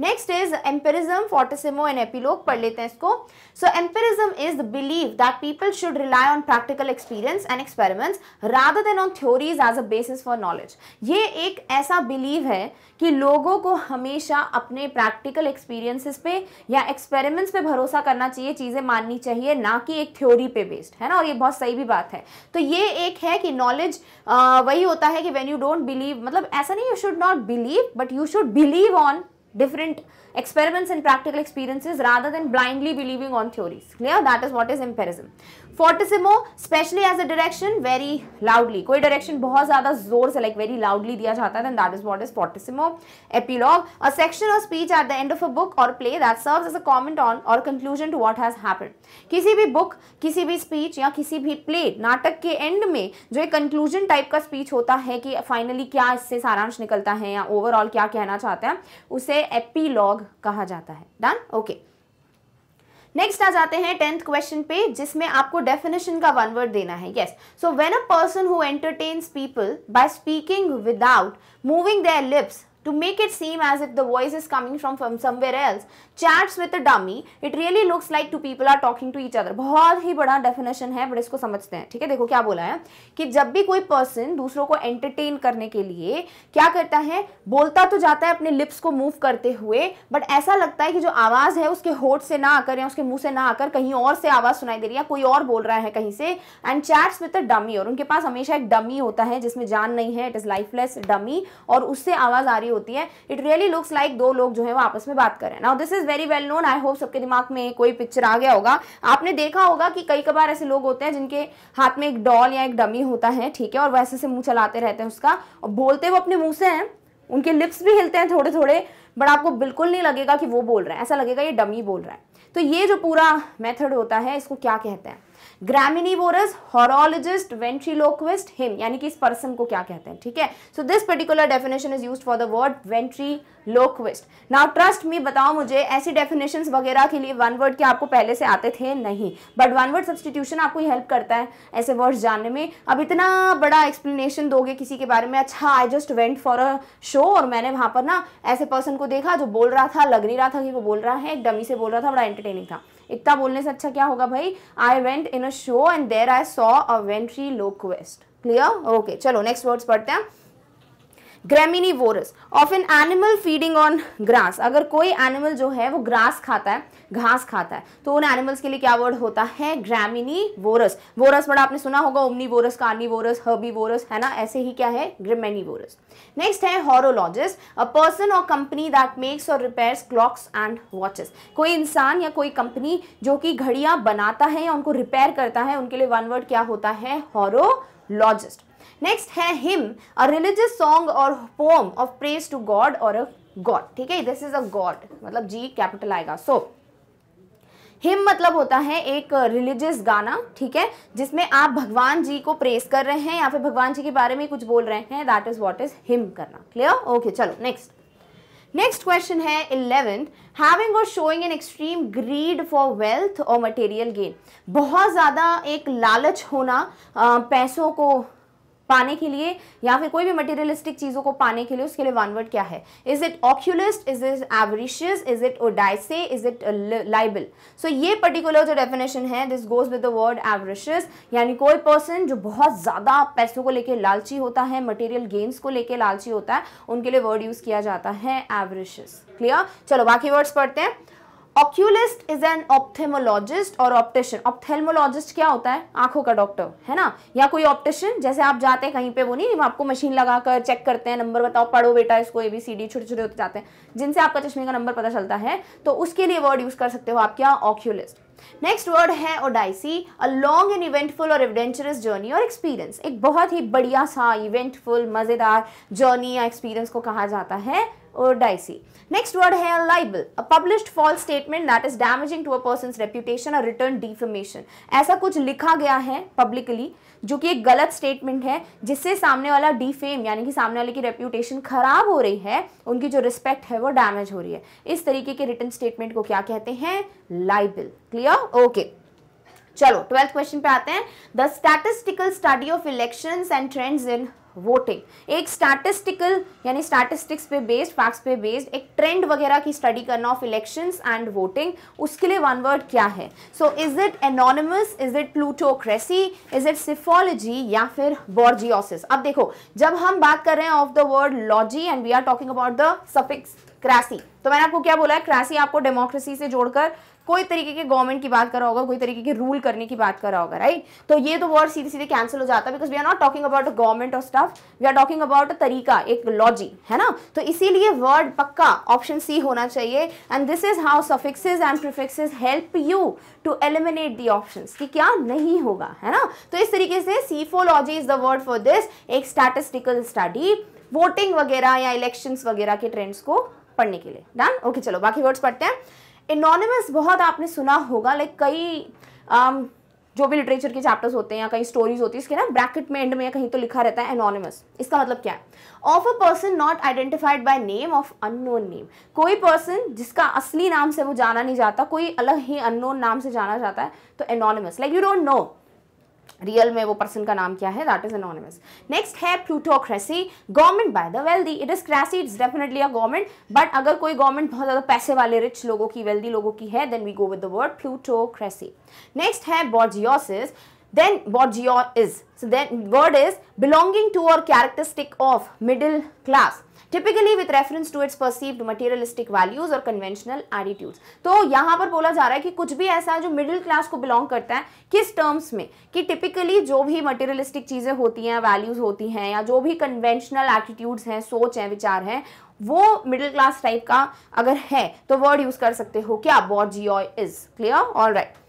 next is empiricism fortissimo and epilogue पढ़ लेते हैं इसको so empiricism is the believe that people should rely on practical experience and experiments rather than on theories as a basis for knowledge ये एक ऐसा बिलीव है कि लोगों को हमेशा अपने प्रैक्टिकल एक्सपीरियंसेस पे या एक्सपेरिमेंट्स पे भरोसा करना चाहिए चीज़ें माननी चाहिए ना कि एक थ्योरी पे बेस्ड है ना और ये बहुत सही भी बात है तो ये एक है कि नॉलेज वही होता है कि वेन यू डोंट बिलीव मतलब ऐसा नहीं you should not believe but you should believe on different experiments and practical experiences rather than blindly believing on theories clear that is what is empirism fortissimo specially as a direction very loudly koi direction bahut zyada zor se like very loudly diya jata है then that is what is fortissimo epilogue a section or speech at the end of a book or play that serves as a comment on or conclusion to what has happened kisi bhi book kisi bhi speech ya kisi bhi play natak ke end mein jo ek conclusion type ka speech hota hai ki finally kya isse saransh nikalta hai ya overall kya kehna chahte hain उसे epilogue कहा जाता है done okay next आ जाते हैं tenth question पे जिसमें आपको definition का वन वर्ड देना है yes so when a person who entertains people by speaking without moving their lips to make it seem as if the voice is coming from from somewhere chats with a dummy it really looks like two people are talking to each other बहुत ही बड़ा definition है but इसको समझते हैं ठीक है देखो क्या बोला है कि जब भी कोई पर्सन दूसरों को एंटरटेन करने के लिए क्या करता है बोलता तो जाता है अपने लिप्स को मूव करते हुए बट ऐसा लगता है कि जो आवाज़ है उसके होठ से ना आकर या उसके मुंह से ना आकर कहीं और से आवाज़ सुनाई दे रही है कोई और बोल रहा है कहीं से and chats with a dummy और उनके पास हमेशा एक डमी होता है जिसमें जान नहीं है इट इज़ लाइफलेस डमी और उससे आवाज़ आ रही होती है इट रियली लुक्स लाइक दो लोग जो है वो आपस में बात करें now this is very well known I hope सबके दिमाग में कोई पिक्चर आ गया होगा आपने देखा होगा कि कई कबार ऐसे लोग होते हैं जिनके हाथ में एक डॉल या एक डमी होता है ठीक है और वैसे से मुंह चलाते रहते हैं उसका और बोलते वो अपने मुंह से हैं उनके लिप्स भी हिलते हैं थोड़े थोड़े बट आपको बिल्कुल नहीं लगेगा कि वो बोल रहे हैं ऐसा लगेगा ये डमी बोल रहा है तो ये जो पूरा मेथड होता है इसको क्या कहते हैं ग्रामिनीवोरस हॉरोलॉजिस्ट वेंट्रीलोक्विस्ट हिम यानी कि इस पर्सन को क्या कहते हैं ठीक है so this particular definition is use for the word ventriloquist now trust me बताओ मुझे ऐसी डेफिनेशन वगैरह के लिए वन वर्ड के आपको पहले से आते थे नहीं बट वन वर्ड सब्सटीट्यूशन आपको हेल्प करता है ऐसे वर्ड्स जानने में अब इतना बड़ा एक्सप्लेनेशन दोगे किसी के बारे में अच्छा I just went for a show और मैंने वहां पर ना ऐसे पर्सन को देखा जो बोल रहा था लग नहीं रहा था कि वो बोल रहा है एक डमी से बोल रहा था बड़ा एंटरटेनिंग था इतना बोलने से अच्छा क्या होगा भाई I went in a show and there I saw a ventriloquist clear okay चलो नेक्स्ट वर्ड्स पढ़ते हैं graminivorous of an animal feeding on grass अगर कोई एनिमल जो है वो ग्रास खाता है घास खाता है तो उन एनिमल्स के लिए क्या वर्ड होता है ग्रेमिनी वोरस वोरस बड़ा आपने सुना होगा omnivorous carnivorous herbivorous है ना ऐसे ही क्या है ग्रेमेनी वोरस नेक्स्ट है horologist a person or company that makes or repair clocks and watches कोई इंसान या कोई कंपनी जो कि घड़ियां बनाता है या उनको रिपेयर करता है उनके लिए वन वर्ड क्या होता है हॉरोलॉजिस्ट नेक्स्ट है hymn a religious song or poem of praise to God or a God ठीक है दिस इज अ गॉड मतलब जी कैपिटल आएगा सो so, हिम मतलब होता है एक रिलीजियस गाना ठीक है जिसमें आप भगवान जी को प्रेस कर रहे हैं या फिर भगवान जी के बारे में कुछ बोल रहे हैं that is what is hymn करना क्लियर ओके okay, चलो नेक्स्ट नेक्स्ट क्वेश्चन है इलेवेंथ हैविंग और showing an extreme greed for wealth or material gain बहुत ज़्यादा एक लालच होना पैसों को पाने के लिए या फिर कोई भी मटेरियलिस्टिक चीज़ों को पाने के लिए उसके लिए वन वर्ड क्या है is it oculist is it avaricious is it odyssey is it liable so ये पर्टिकुलर जो डेफिनेशन है this goes with the word avaricious यानी कोई पर्सन जो बहुत ज़्यादा पैसों को लेकर लालची होता है मटेरियल गेन्स को लेकर लालची होता है उनके लिए वर्ड यूज़ किया जाता है एवरिशियस क्लियर चलो बाकी वर्ड्स पढ़ते हैं oculist is an ophthalmologist or optician ophthalmologist क्या होता है आंखों का डॉक्टर है ना या कोई ऑप्टिशियन जैसे आप जाते हैं कहीं पे वो नहीं आपको मशीन लगाकर चेक करते हैं नंबर बताओ पढ़ो बेटा इसको ए बी सी डी छोटे छोटे होते जाते हैं जिनसे आपका चश्मे का नंबर पता चलता है तो उसके लिए वर्ड यूज कर सकते हो आप क्या ऑक्यूलिस्ट नेक्स्ट वर्ड है odyssey a long and eventful or adventurous journey or experience एक बहुत ही बढ़िया सा इवेंटफुल मज़ेदार जर्नी या एक्सपीरियंस को कहा जाता है or dicey. Next word here, libel. A published false statement that is damaging to a person's reputation or return defamation. ऐसा कुछ लिखा गया है publicly जो कि एक गलत स्टेटमेंट है जिससे सामने वाला डिफेम यानी कि सामने वाले की रेप्यूटेशन खराब हो रही है उनकी जो रिस्पेक्ट है वो डैमेज हो रही है इस तरीके के रिटर्न स्टेटमेंट को क्या कहते हैं लाइबिल क्लियर ओके चलो ट्वेल्थ क्वेश्चन पे आते हैं the statistical study of elections and trends in voting एक स्टैटिस्टिकल यानी स्टैटिस्टिक्स पे बेस्ड फैक्ट्स पे बेस्ड एक ट्रेंड वगैरह की स्टडी करना ऑफ इलेक्शंस एंड वोटिंग उसके लिए वन वर्ड क्या है so is it anonymous is it plutocracy is it psephology या फिर बॉर्जियोसिस अब देखो जब हम बात कर रहे हैं of the word logy and we are talking about the suffix cracy तो मैंने आपको क्या बोला है क्रासी आपको डेमोक्रेसी से जोड़कर कोई तरीके के गवर्नमेंट की बात करा होगा कोई तरीके के रूल करने की बात करा होगा राइट तो ये तो वर्ड सीधे सीधे कैंसिल हो जाता है because we are not talking about a government or stuff we are talking about a तरीका एक लॉजिक है ना तो इसीलिए वर्ड पक्का ऑप्शन सी होना चाहिए and this is how suffixes and prefixes help you to eliminate the option कि क्या नहीं होगा है ना तो इस तरीके से psephology is the word for this एक स्टैटिस्टिकल स्टडी वोटिंग वगैरह या इलेक्शंस वगैरह के ट्रेंड्स को पढ़ने के लिए डन ओके okay, चलो बाकी वर्ड्स पढ़ते हैं इनोनिमस बहुत आपने सुना होगा लाइक कई आम, um, जो भी लिटरेचर के चैप्टर्स होते हैं या कई स्टोरीज होती है इसके ना ब्रैकेट में एंड में कहीं तो लिखा रहता है एनोनिमस इसका मतलब क्या है of a person not identified by name of unknown name कोई पर्सन जिसका असली नाम से वो जाना नहीं जाता कोई अलग ही अननोन नाम से जाना जाता है तो anonymous like you don't know real में वो पर्सन का नाम क्या है दैट इज अनोनिमस नेक्स्ट है plutocracy government by the wealthy it is cracy it's definitely a government but अगर कोई गवर्नमेंट बहुत ज्यादा पैसे वाले रिच लोगों की वेल्दी लोगों की है then we go with the word plutocracy next है bourgeoisie then what is so then word is belonging to or characteristic of middle class typically with reference to its perceived materialistic values or conventional attitudes. तो यहाँ पर बोला जा रहा है कि कुछ भी ऐसा है जो मिडिल क्लास को बिलोंग करता है किस टर्म्स में कि टिपिकली जो भी materialistic चीज़ें होती हैं वैल्यूज़ होती हैं या जो भी कन्वेंशनल attitudes हैं सोच हैं विचार हैं वो मिडिल क्लास टाइप का अगर है तो वर्ड यूज़ कर सकते हो क्या bourgeois is clear all right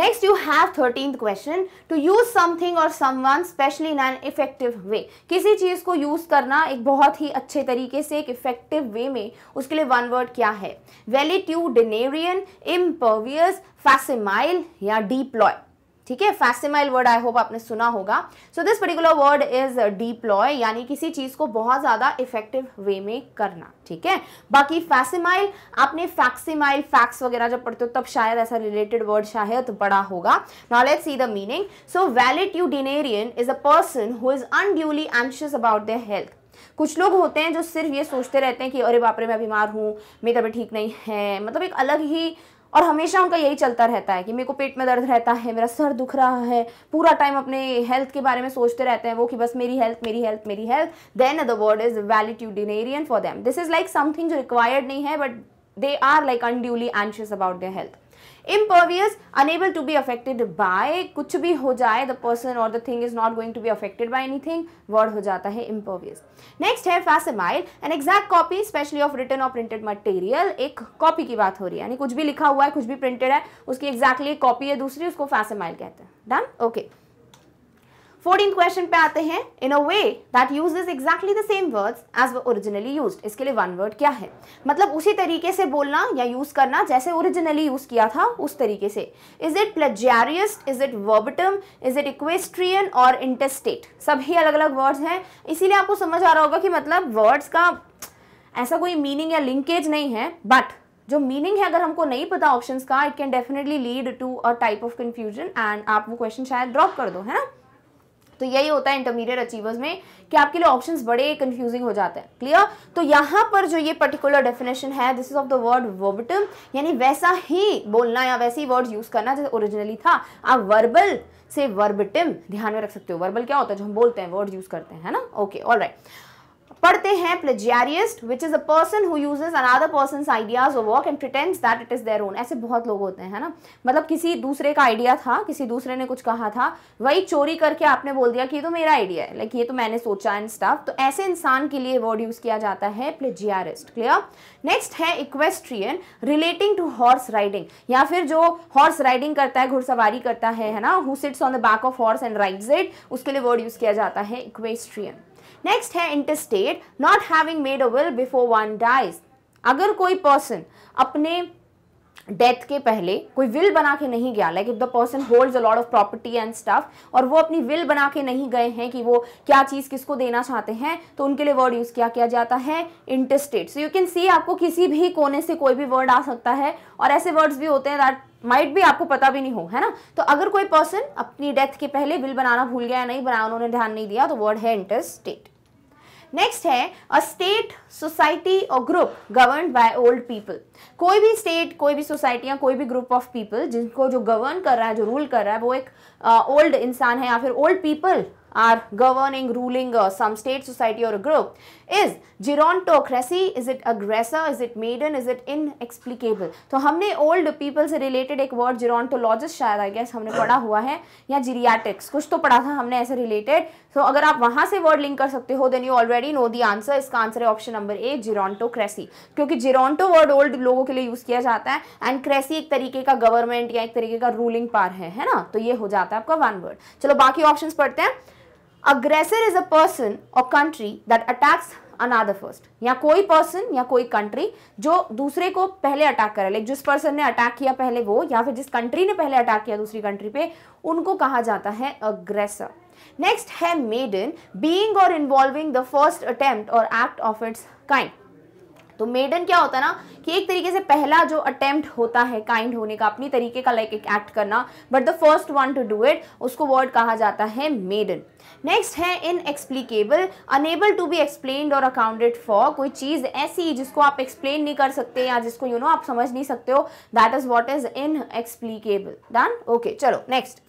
next you have thirteen question to use something or someone especially in an effective way किसी चीज़ को यूज़ करना एक बहुत ही अच्छे तरीके से एक इफेक्टिव वे में उसके लिए वन वर्ड क्या है वेलिट्यूडनेरियन इम्पर्वियस फैसेमाइल या डीप्लॉय ठीक है फैसिमाइल वर्ड आई होप आपने सुना होगा so this particular word is deploy यानी किसी चीज को बहुत ज्यादा इफेक्टिव वे में करना ठीक है बाकी फैसिमाइल आपने फैक्सिमाइल फैक्स वगैरह जब पढ़ते हो तब शायद ऐसा रिलेटेड वर्ड शायद बड़ा होगा now let's see the meaning so valetudinarian is a person who is unduly anxious about the health कुछ लोग होते हैं जो सिर्फ ये सोचते रहते हैं कि अरे बाप रे मैं बीमार हूँ मेरी तबीयत ठीक नहीं है मतलब एक अलग ही और हमेशा उनका यही चलता रहता है कि मेरे को पेट में दर्द रहता है मेरा सर दुख रहा है पूरा टाइम अपने हेल्थ के बारे में सोचते रहते हैं वो कि बस मेरी हेल्थ मेरी हेल्थ मेरी health then the word is valetudinarian for them this is like something जो रिक्वायर्ड नहीं है but they are like unduly anxious about their health impervious unable to be affected by कुछ भी हो जाए the person or the thing is not going to be affected by anything word हो जाता है impervious next है facsimile an exact copy especially of written or printed material एक copy की बात हो रही है यानी कुछ भी लिखा हुआ है कुछ भी printed है उसकी exactly copy है दूसरी उसको facsimile कहते हैं done okay फोर्टीन क्वेश्चन पे आते हैं in a way that use is exactly the same words as originally use इसके लिए वन वर्ड क्या है मतलब उसी तरीके से बोलना या यूज करना जैसे ओरिजिनली यूज किया था उस तरीके से is it plagiarist is it verbatim is it equestrian or intestate सभी अलग अलग वर्ड्स हैं इसीलिए आपको समझ आ रहा होगा कि मतलब वर्ड्स का ऐसा कोई मीनिंग या लिंकेज नहीं है बट जो मीनिंग है अगर हमको नहीं पता ऑप्शंस का it can definitely lead to a type of confusion and आप वो क्वेश्चन शायद ड्रॉप कर दो है ना तो यही होता है इंटरमीडिएट अचीवर्स में कि आपके लिए ऑप्शन बड़े कंफ्यूजिंग हो जाते हैं क्लियर तो यहाँ पर जो ये पर्टिकुलर डेफिनेशन है this is of the word verbatim यानी वैसा ही बोलना या वैसे ही वर्ड यूज करना जैसे ओरिजिनली था आप वर्बल से वर्बटिम ध्यान में रख सकते हो वर्बल क्या होता है जो हम बोलते हैं वर्ड यूज करते हैं है ना ओके ऑल राइट पढ़ते हैं plagiarist which is a person who uses another person ideas or work and pretends that it is their own ऐसे बहुत लोग होते हैं ना मतलब किसी दूसरे का आइडिया था किसी दूसरे ने कुछ कहा था वही चोरी करके आपने बोल दिया कि ये तो मेरा आइडिया है लाइक ये तो मैंने सोचा एंड स्टाफ तो ऐसे इंसान के लिए वर्ड यूज किया जाता है प्लेजियरिस्ट क्लियर नेक्स्ट है equestrian relating to horse riding या फिर जो हॉर्स राइडिंग करता है घुड़सवारी करता है है ना who sits on the back of horse and rides it उसके लिए वर्ड यूज किया जाता है इक्वेस्ट्रियन नेक्स्ट है intestate not having made a will before one dies अगर कोई पर्सन अपने डेथ के पहले कोई विल बना के नहीं गया like if the person holds a lot of property and stuff और वो अपनी विल बना के नहीं गए हैं कि वो क्या चीज़ किसको देना चाहते हैं तो उनके लिए वर्ड यूज़ किया किया जाता है intestate so you can see आपको किसी भी कोने से कोई भी वर्ड आ सकता है और ऐसे वर्ड्स भी होते हैं दैट माइट भी आपको पता भी नहीं हो है ना तो अगर कोई पर्सन अपनी डेथ के पहले विल बनाना भूल गया या नहीं बनाया उन्होंने ध्यान नहीं दिया तो वर्ड है इंटरस्टेट नेक्स्ट है a state society or group govern by old people कोई भी स्टेट कोई भी सोसाइटी या कोई भी ग्रुप ऑफ पीपल जिनको जो गवर्न कर रहा है जो रूल कर रहा है वो एक ओल्ड uh, इंसान है या फिर old people are governing ruling some state society or group is gerontocracy is it aggressor is it maiden is it inexplicable तो हमने ओल्ड पीपल से रिलेटेड एक वर्ड जिरोटोलॉजिस्ट शायद आई गेस हमने पढ़ा हुआ है या जीरियाटिक्स कुछ तो पढ़ा था हमने ऐसे रिलेटेड तो so, अगर आप वहां से वर्ड लिंक कर सकते हो then you already know the answer इसका आंसर है ऑप्शन नंबर ए जिरोटोक्रेसी क्योंकि जिरोटो वर्ड ओल्ड लोगों के लिए यूज किया जाता है एंड क्रेसी एक तरीके का गवर्नमेंट या एक तरीके का रूलिंग पार है, है ना तो ये हो जाता आता है आपका वन वर्ड चलो बाकी ऑप्शन पढ़ते हैं aggressor is a person or country that attacks another first या कोई पर्सन या कोई कंट्री जो दूसरे को पहले अटैक करे लाइक जिस पर्सन ने अटैक किया पहले वो या फिर जिस कंट्री ने पहले अटैक किया दूसरी कंट्री पे उनको कहा जाता है अग्रेसर नेक्स्ट है मेड इन बींग और इन्वॉल्विंग द फर्स्ट अटेम्प्ट और एक्ट ऑफ इट्स काइंड तो मेडन क्या होता है ना कि एक तरीके से पहला जो अटेम्प्ट होता है काइंड होने का अपनी तरीके का लाइक एक्ट करना but the first one to do it उसको वर्ड कहा जाता है मेडन नेक्स्ट है inexplicable unable to be explain or accounted for कोई चीज़ ऐसी जिसको आप एक्सप्लेन नहीं कर सकते या जिसको यू you नो know, आप समझ नहीं सकते हो that is what is inexplicable done okay चलो next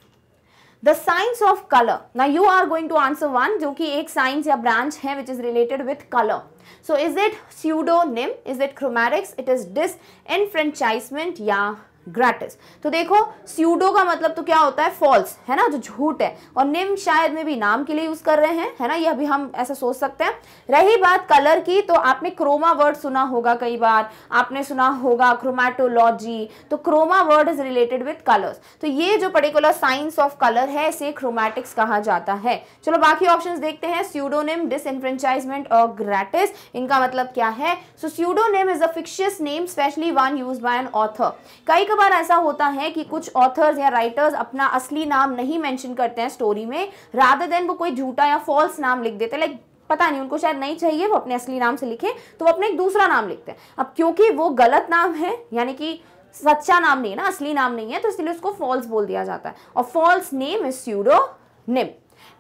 The science of color. Now you are going to answer one, which is science or branch hai, which is related with color. So is it pseudonym? Is it chromatics? It is disenfranchisement? Yeah, gratis तो देखो pseudo का मतलब तो क्या होता है false है ना जो झूठ है और निम शायद में भी नाम के लिए यूज कर रहे हैं है ना ये अभी हम ऐसा सोच सकते हैं रही बात कलर की तो आपने क्रोमा वर्ड सुना होगा कई बार आपने सुना होगा क्रोमैटोलॉजी तो chroma word is related with colours तो ये जो पर्टिकुलर साइंस ऑफ कलर है इसे क्रोमैटिक्स कहा जाता है चलो बाकी ऑप्शन देखते हैं स्यूडोनिम डिसइनफ्रेंचाइजमेंट और ग्रेटिस इनका मतलब क्या है so pseudonym is a fictitious name especially one use by an author कई कभार ऐसा होता है कि कुछ ऑथर्स या राइटर्स अपना असली नाम नहीं मेंशन करते हैं स्टोरी में राधर देन वो कोई झूठा या फॉल्स नाम लिख देते हैं लाइक पता नहीं उनको शायद नहीं चाहिए वो अपने असली नाम से लिखे तो वो अपने एक दूसरा नाम लिखते हैं अब क्योंकि वो गलत नाम है यानी कि सच्चा नाम नहीं है ना असली नाम नहीं है तो इसलिए उसको फॉल्स बोल दिया जाता है और false name is pseudonym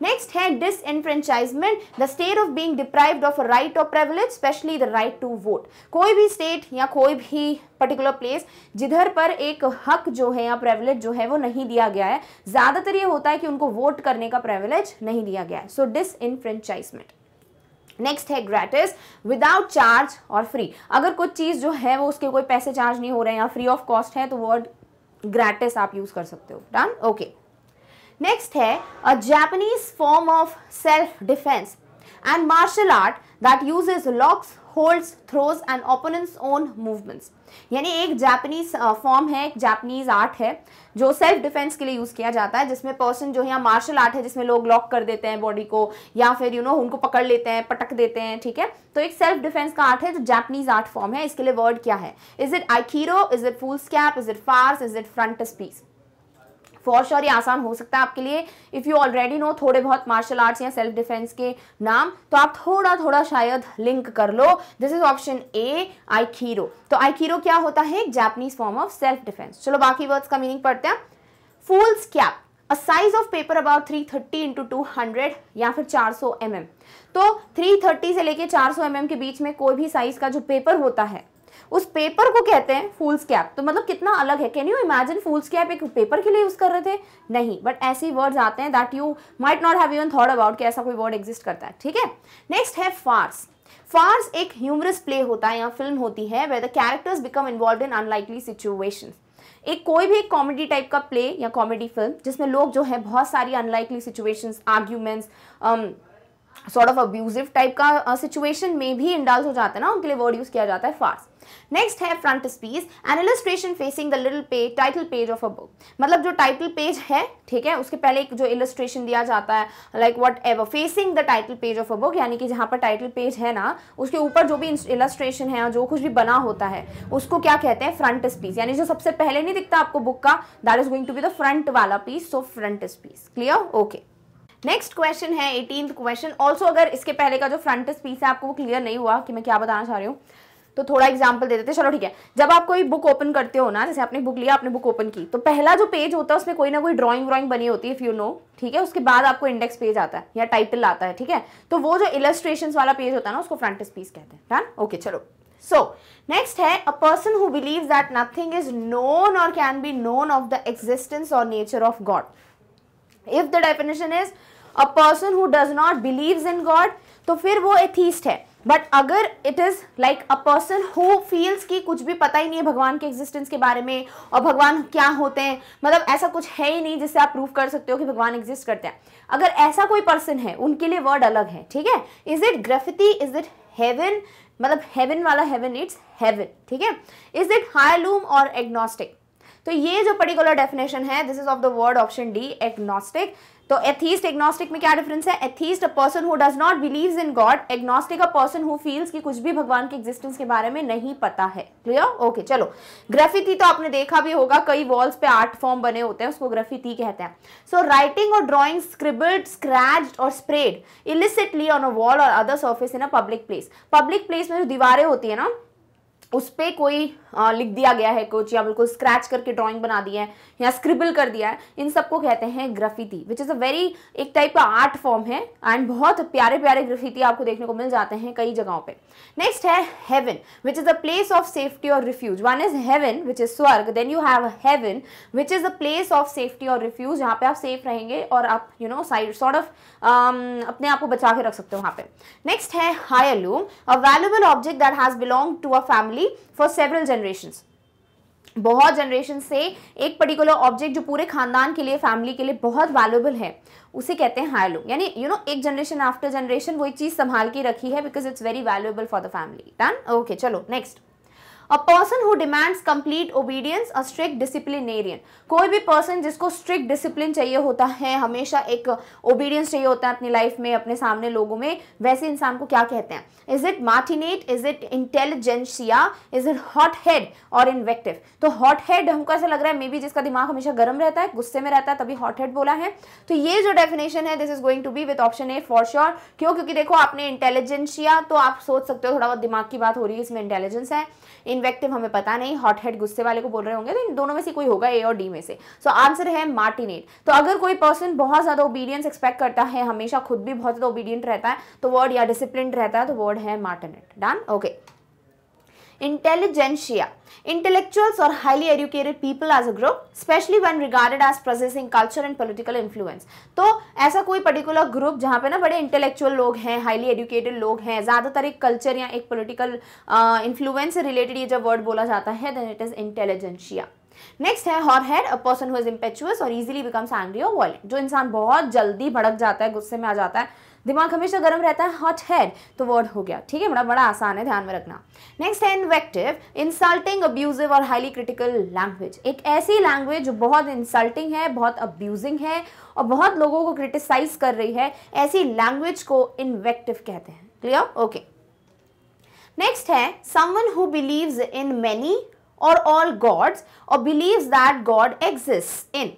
next है disenfranchisement, the state of being deprived of a right of privilege especially the right to vote कोई भी स्टेट या कोई भी पर्टिकुलर प्लेस जिधर पर एक हक जो है या प्रेवलेज जो है वो नहीं दिया गया है ज़्यादातर ये होता है कि उनको वोट करने का प्रेवलेज नहीं दिया गया है सो डिसइनफ्रेंचाइजमेंट नेक्स्ट है gratis without charge or free अगर कुछ चीज़ जो है वो उसके कोई पैसे चार्ज नहीं हो रहे हैं या फ्री ऑफ कॉस्ट है तो वर्ड ग्रेटिस आप यूज़ कर सकते हो डन ओके okay. नेक्स्ट है a Japanese form of self defence and martial art that use locks holds throws and opponents own movements यानी एक जापानीज फॉर्म है एक जापानीज आर्ट है जो सेल्फ डिफेंस के लिए यूज़ किया जाता है जिसमें पर्सन जो है मार्शल आर्ट है जिसमें लोग लॉक कर देते हैं बॉडी को या फिर यू you नो know, उनको पकड़ लेते हैं पटक देते हैं ठीक है तो एक सेल्फ डिफेंस का आर्ट है जो जापानीज आर्ट फॉर्म है इसके लिए वर्ड क्या है is it aikido is it foolscap is it farce is it frontispiece for sure ये आसान हो सकता है आपके लिए इफ़ यू ऑलरेडी नो थोड़े बहुत मार्शल आर्ट्स या सेल्फ डिफेंस के नाम तो आप थोड़ा थोड़ा शायद लिंक कर लो this is option A aikido तो आईकीरो क्या होता है Japanese form of self defence चलो बाकी वर्ड्स का मीनिंग पढ़ते हैं foolscap a size of paper about 330 thirty into two या फिर 400 सौ mm. तो 330 से लेके 400 सौ mm के बीच में कोई भी साइज का जो पेपर होता है उस पेपर को कहते हैं फूल्स कैप तो मतलब कितना अलग है can you imagine foolscap एक पेपर के लिए यूज़ कर रहे थे नहीं बट ऐसे वर्ड्स आते हैं that you might not have even thought about कि ऐसा कोई वर्ड एग्जिस्ट करता है ठीक है नेक्स्ट है फार्स फार्स एक ह्यूमरस प्ले होता है या फिल्म होती है where the characters become involve in unlikely situation एक कोई भी एक कॉमेडी टाइप का प्ले या कॉमेडी फिल्म जिसमें लोग जो है बहुत सारी unlikely situations arguments sort of abusive type का सिचुएशन uh, में भी इंडल्स हो जाता है ना उनके लिए वर्ड यूज किया जाता है फास्ट नेक्स्ट है frontispiece an illustration facing the little page title page of a book मतलब जो टाइटल पेज है ठीक है उसके पहले एक जो इलस्ट्रेशन दिया जाता है like whatever facing the title page of a book यानी कि जहाँ पर टाइटल पेज है ना उसके ऊपर जो भी इलस्ट्रेशन है जो कुछ भी बना होता है उसको क्या कहते हैं फ्रंट स्पीस यानी जो सबसे पहले नहीं दिखता आपको बुक का that is going to be the front वाला piece so frontispiece clear okay next question है एटीन क्वेश्चन ऑल्सो अगर इसके पहले का जो फ्रंट स्पीस है आपको वो क्लियर नहीं हुआ कि मैं क्या बताना चाह रही हूँ तो थोड़ा एग्जाम्पल दे देते चलो ठीक है जब आप कोई बुक ओपन करते हो ना जैसे आपने बुक लिया आपने बुक ओपन की तो पहला जो पेज होता है उसमें कोई ना कोई ड्राइंग व्रॉइंग बनी होती है इफ़ यू नो ठीक है उसके बाद आपको इंडेक्स पेज आता है या टाइटल आता है ठीक है तो वो जो इलस्ट्रेशन वाला पेज होता है ना उसको फ्रंट पीस कहते हैं डन ओके चलो सो नेक्स्ट है a person who believe that nothing is known or can be known of the existence or nature of God if the definition is a person who does not believe in God तो फिर वो atheist है but अगर it is like a person who feels कि कुछ भी पता ही नहीं है भगवान के एग्जिस्टेंस के बारे में और भगवान क्या होते हैं मतलब ऐसा कुछ है ही नहीं जिससे आप प्रूव कर सकते हो कि भगवान एग्जिस्ट करते हैं अगर ऐसा कोई पर्सन है उनके लिए वर्ड अलग है ठीक है is it graffiti is it heaven मतलब हेवन वाला हेवन इट्स हेवन ठीक है is it heirloom or agnostic तो ये जो पर्टिकुलर डेफिनेशन है this is of the word option D agnostic तो एथीस्ट एग्नोस्टिक में क्या डिफरेंस है atheist a person who does not believes in God agnostic a person who feels कि कुछ भी भगवान के एग्जिस्टेंस के बारे में नहीं पता है क्लियर ओके okay, चलो ग्रेफिटी तो आपने देखा भी होगा कई वॉल्स पे आर्ट फॉर्म बने होते हैं उसको ग्रेफिटी कहते हैं so writing or drawing scribbled scratch or sprayed illicitly on a wall or other surface in a public place public place में जो दीवारें होती है ना उस पर कोई आ, लिख दिया गया है कुछ या बिल्कुल स्क्रैच करके ड्राइंग बना दिया है या स्क्रिबल कर दिया है इन सबको कहते हैं graffiti which is a very एक टाइप का आर्ट फॉर्म है एंड बहुत प्यारे प्यारे ग्रफिटी आपको देखने को मिल जाते हैं कई जगहों पे नेक्स्ट है heaven which is a place of safety or refuge one is heaven which is स्वर्ग then you have heaven which is a place of safety or refuge यहाँ पे आप सेफ रहेंगे और आप you know side sort of अपने आप को बचा के रख सकते हो वहाँ पे नेक्स्ट है heirloom a valuable object that has belong to a family family for several generation बहुत जनरेशन से एक पर्टिकुलर ऑब्जेक्ट जो पूरे खानदान के लिए फैमिली के लिए बहुत वैल्यूबल है उसे कहते हैं हायलूम यानी यू नो एक जनरेशन आफ्टर जनरेशन एक चीज़ संभाल के रखी है because it's very valuable for the family done okay चलो next a person who demands complete obedience a strict disciplinarian कोई भी पर्सन जिसको स्ट्रिक्ट डिसिप्लिन चाहिए होता है हमेशा एक ओबीडियंस चाहिए होता है अपनी लाइफ में अपने सामने लोगों में वैसे इंसान को क्या कहते हैं is it martinet is it intelligentsia is it hot head or invective तो हॉट हेड हमको ऐसा लग रहा है मे बी जिसका दिमाग हमेशा गर्म रहता है गुस्से में रहता है तभी हॉट हेड बोला है तो ये जो डेफिनेशन है this is going to be with option A for sure क्यों क्योंकि देखो आपने इंटेलिजेंसिया तो आप सोच सकते हो थोड़ा बहुत दिमाग की बात हो रही है इसमें इंटेलिजेंस है इन इन्वेक्टिव हमें पता नहीं हॉट हेड गुस्से वाले को बोल रहे होंगे तो इन दोनों में से कोई होगा ए और डी में से सो so, आंसर है मार्टिनेट तो अगर कोई पर्सन बहुत ज़्यादा ओबीडियंस एक्सपेक्ट करता है हमेशा खुद भी बहुत ज़्यादा ओबीडियंट रहता है तो वर्ड या डिसिप्लिन रहता है तो वर्ड है martinet done okay intelligentsia intellectuals or highly educated people as a group especially one regarded as possessing culture and political influence तो ऐसा कोई पर्टिकुलर ग्रुप जहाँ पे ना बड़े इंटेलेक्चुअल लोग हैं हाईली एजुकेटेड लोग हैं ज़्यादातर एक कल्चर या एक पोलिटिकल इन्फ्लुएंस से रिलेटेड ये जब वर्ड बोला जाता है then it is intelligentsia next है hot head a person who is impetuous or easily becomes angry or violent जो इंसान बहुत जल्दी भड़क जाता है गुस्से में आ जाता है दिमाग हमेशा गर्म रहता है हॉट हेड तो वर्ड हो गया ठीक है बड़ा बड़ा आसान है ध्यान में रखना नेक्स्ट है invective insulting abusive or highly critical language एक ऐसी लैंग्वेज जो बहुत इंसल्टिंग है बहुत अब्यूजिंग है और बहुत लोगों को क्रिटिसाइज कर रही है ऐसी लैंग्वेज को इन्वेक्टिव कहते हैं क्लियर ओके नेक्स्ट है someone who believes in many or all gods or believe that God exist in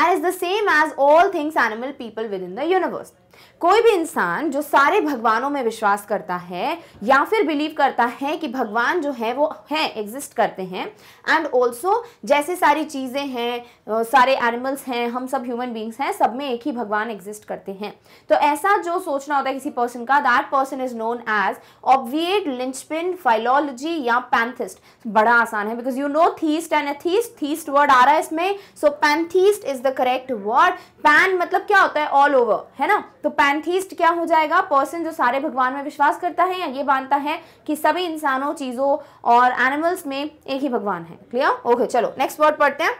and is the same as all things animal people within the universe कोई भी इंसान जो सारे भगवानों में विश्वास करता है या फिर बिलीव करता है कि भगवान जो है वो हैं एग्जिस्ट करते हैं एंड ऑल्सो जैसे सारी चीज़ें हैं सारे एनिमल्स हैं हम सब ह्यूमन बींग्स हैं सब में एक ही भगवान एग्जिस्ट करते हैं तो ऐसा जो सोचना होता है किसी पर्सन का that person is known as obviate linchpin philology या पैंथिस्ट बड़ा आसान है because you know theist and atheist theist word आ रहा है इसमें so pantheist is the correct word pan मतलब क्या होता है ऑल ओवर है ना तो पैन पैंथीस्ट क्या हो जाएगा पर्सन जो सारे भगवान में विश्वास करता है या ये मानता है कि सभी इंसानों चीज़ों और एनिमल्स में एक ही भगवान है क्लियर ओके चलो नेक्स्ट वर्ड पढ़ते हैं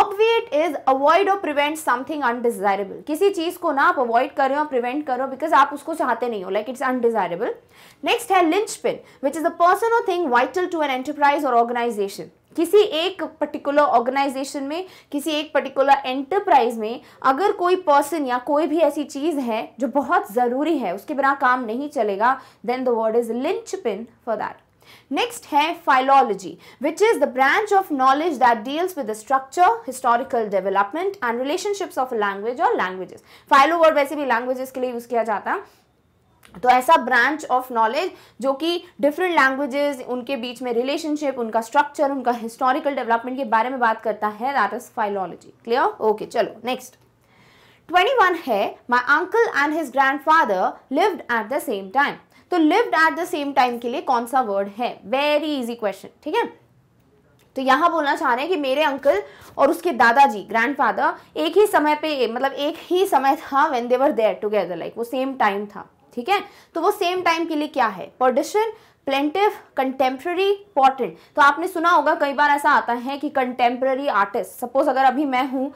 obviate is avoid or prevent something undesirable किसी चीज को ना आप अवॉइड करें और प्रिवेंट करो बिकॉज आप उसको चाहते नहीं हो लाइक इट्स अनडिजायरेबल नेक्स्ट है linchpin which is a person or thing vital to an enterprise or organization किसी एक पर्टिकुलर ऑर्गेनाइजेशन में किसी एक पर्टिकुलर एंटरप्राइज में अगर कोई पर्सन या कोई भी ऐसी चीज़ है जो बहुत ज़रूरी है उसके बिना काम नहीं चलेगा then the word is linchpin for that next है philology which is the branch of knowledge that deals with the structure historical development and relationships of language or languages philo word वैसे भी languages के लिए use किया जाता है तो ऐसा ब्रांच ऑफ नॉलेज जो कि डिफरेंट लैंग्वेजेस उनके बीच में रिलेशनशिप उनका स्ट्रक्चर उनका हिस्टोरिकल डेवलपमेंट के बारे में बात करता है that is philology clear okay चलो नेक्स्ट 21 है my uncle and his grandfather lived at the same time तो lived at the same time के लिए कौन सा वर्ड है वेरी इजी क्वेश्चन ठीक है तो यहाँ बोलना चाह रहे हैं कि मेरे अंकल और उसके दादाजी ग्रैंडफादर एक ही समय पे मतलब एक ही समय था when they were there together like वो सेम टाइम था ठीक है तो वो सेम टाइम के लिए क्या है पोडिशन प्लेंटिव कंटेम्प्रेरी पॉटेंट तो आपने सुना होगा कई बार ऐसा आता है कि कंटेम्प्रेरी आर्टिस्ट सपोज अगर अभी मैं हूँ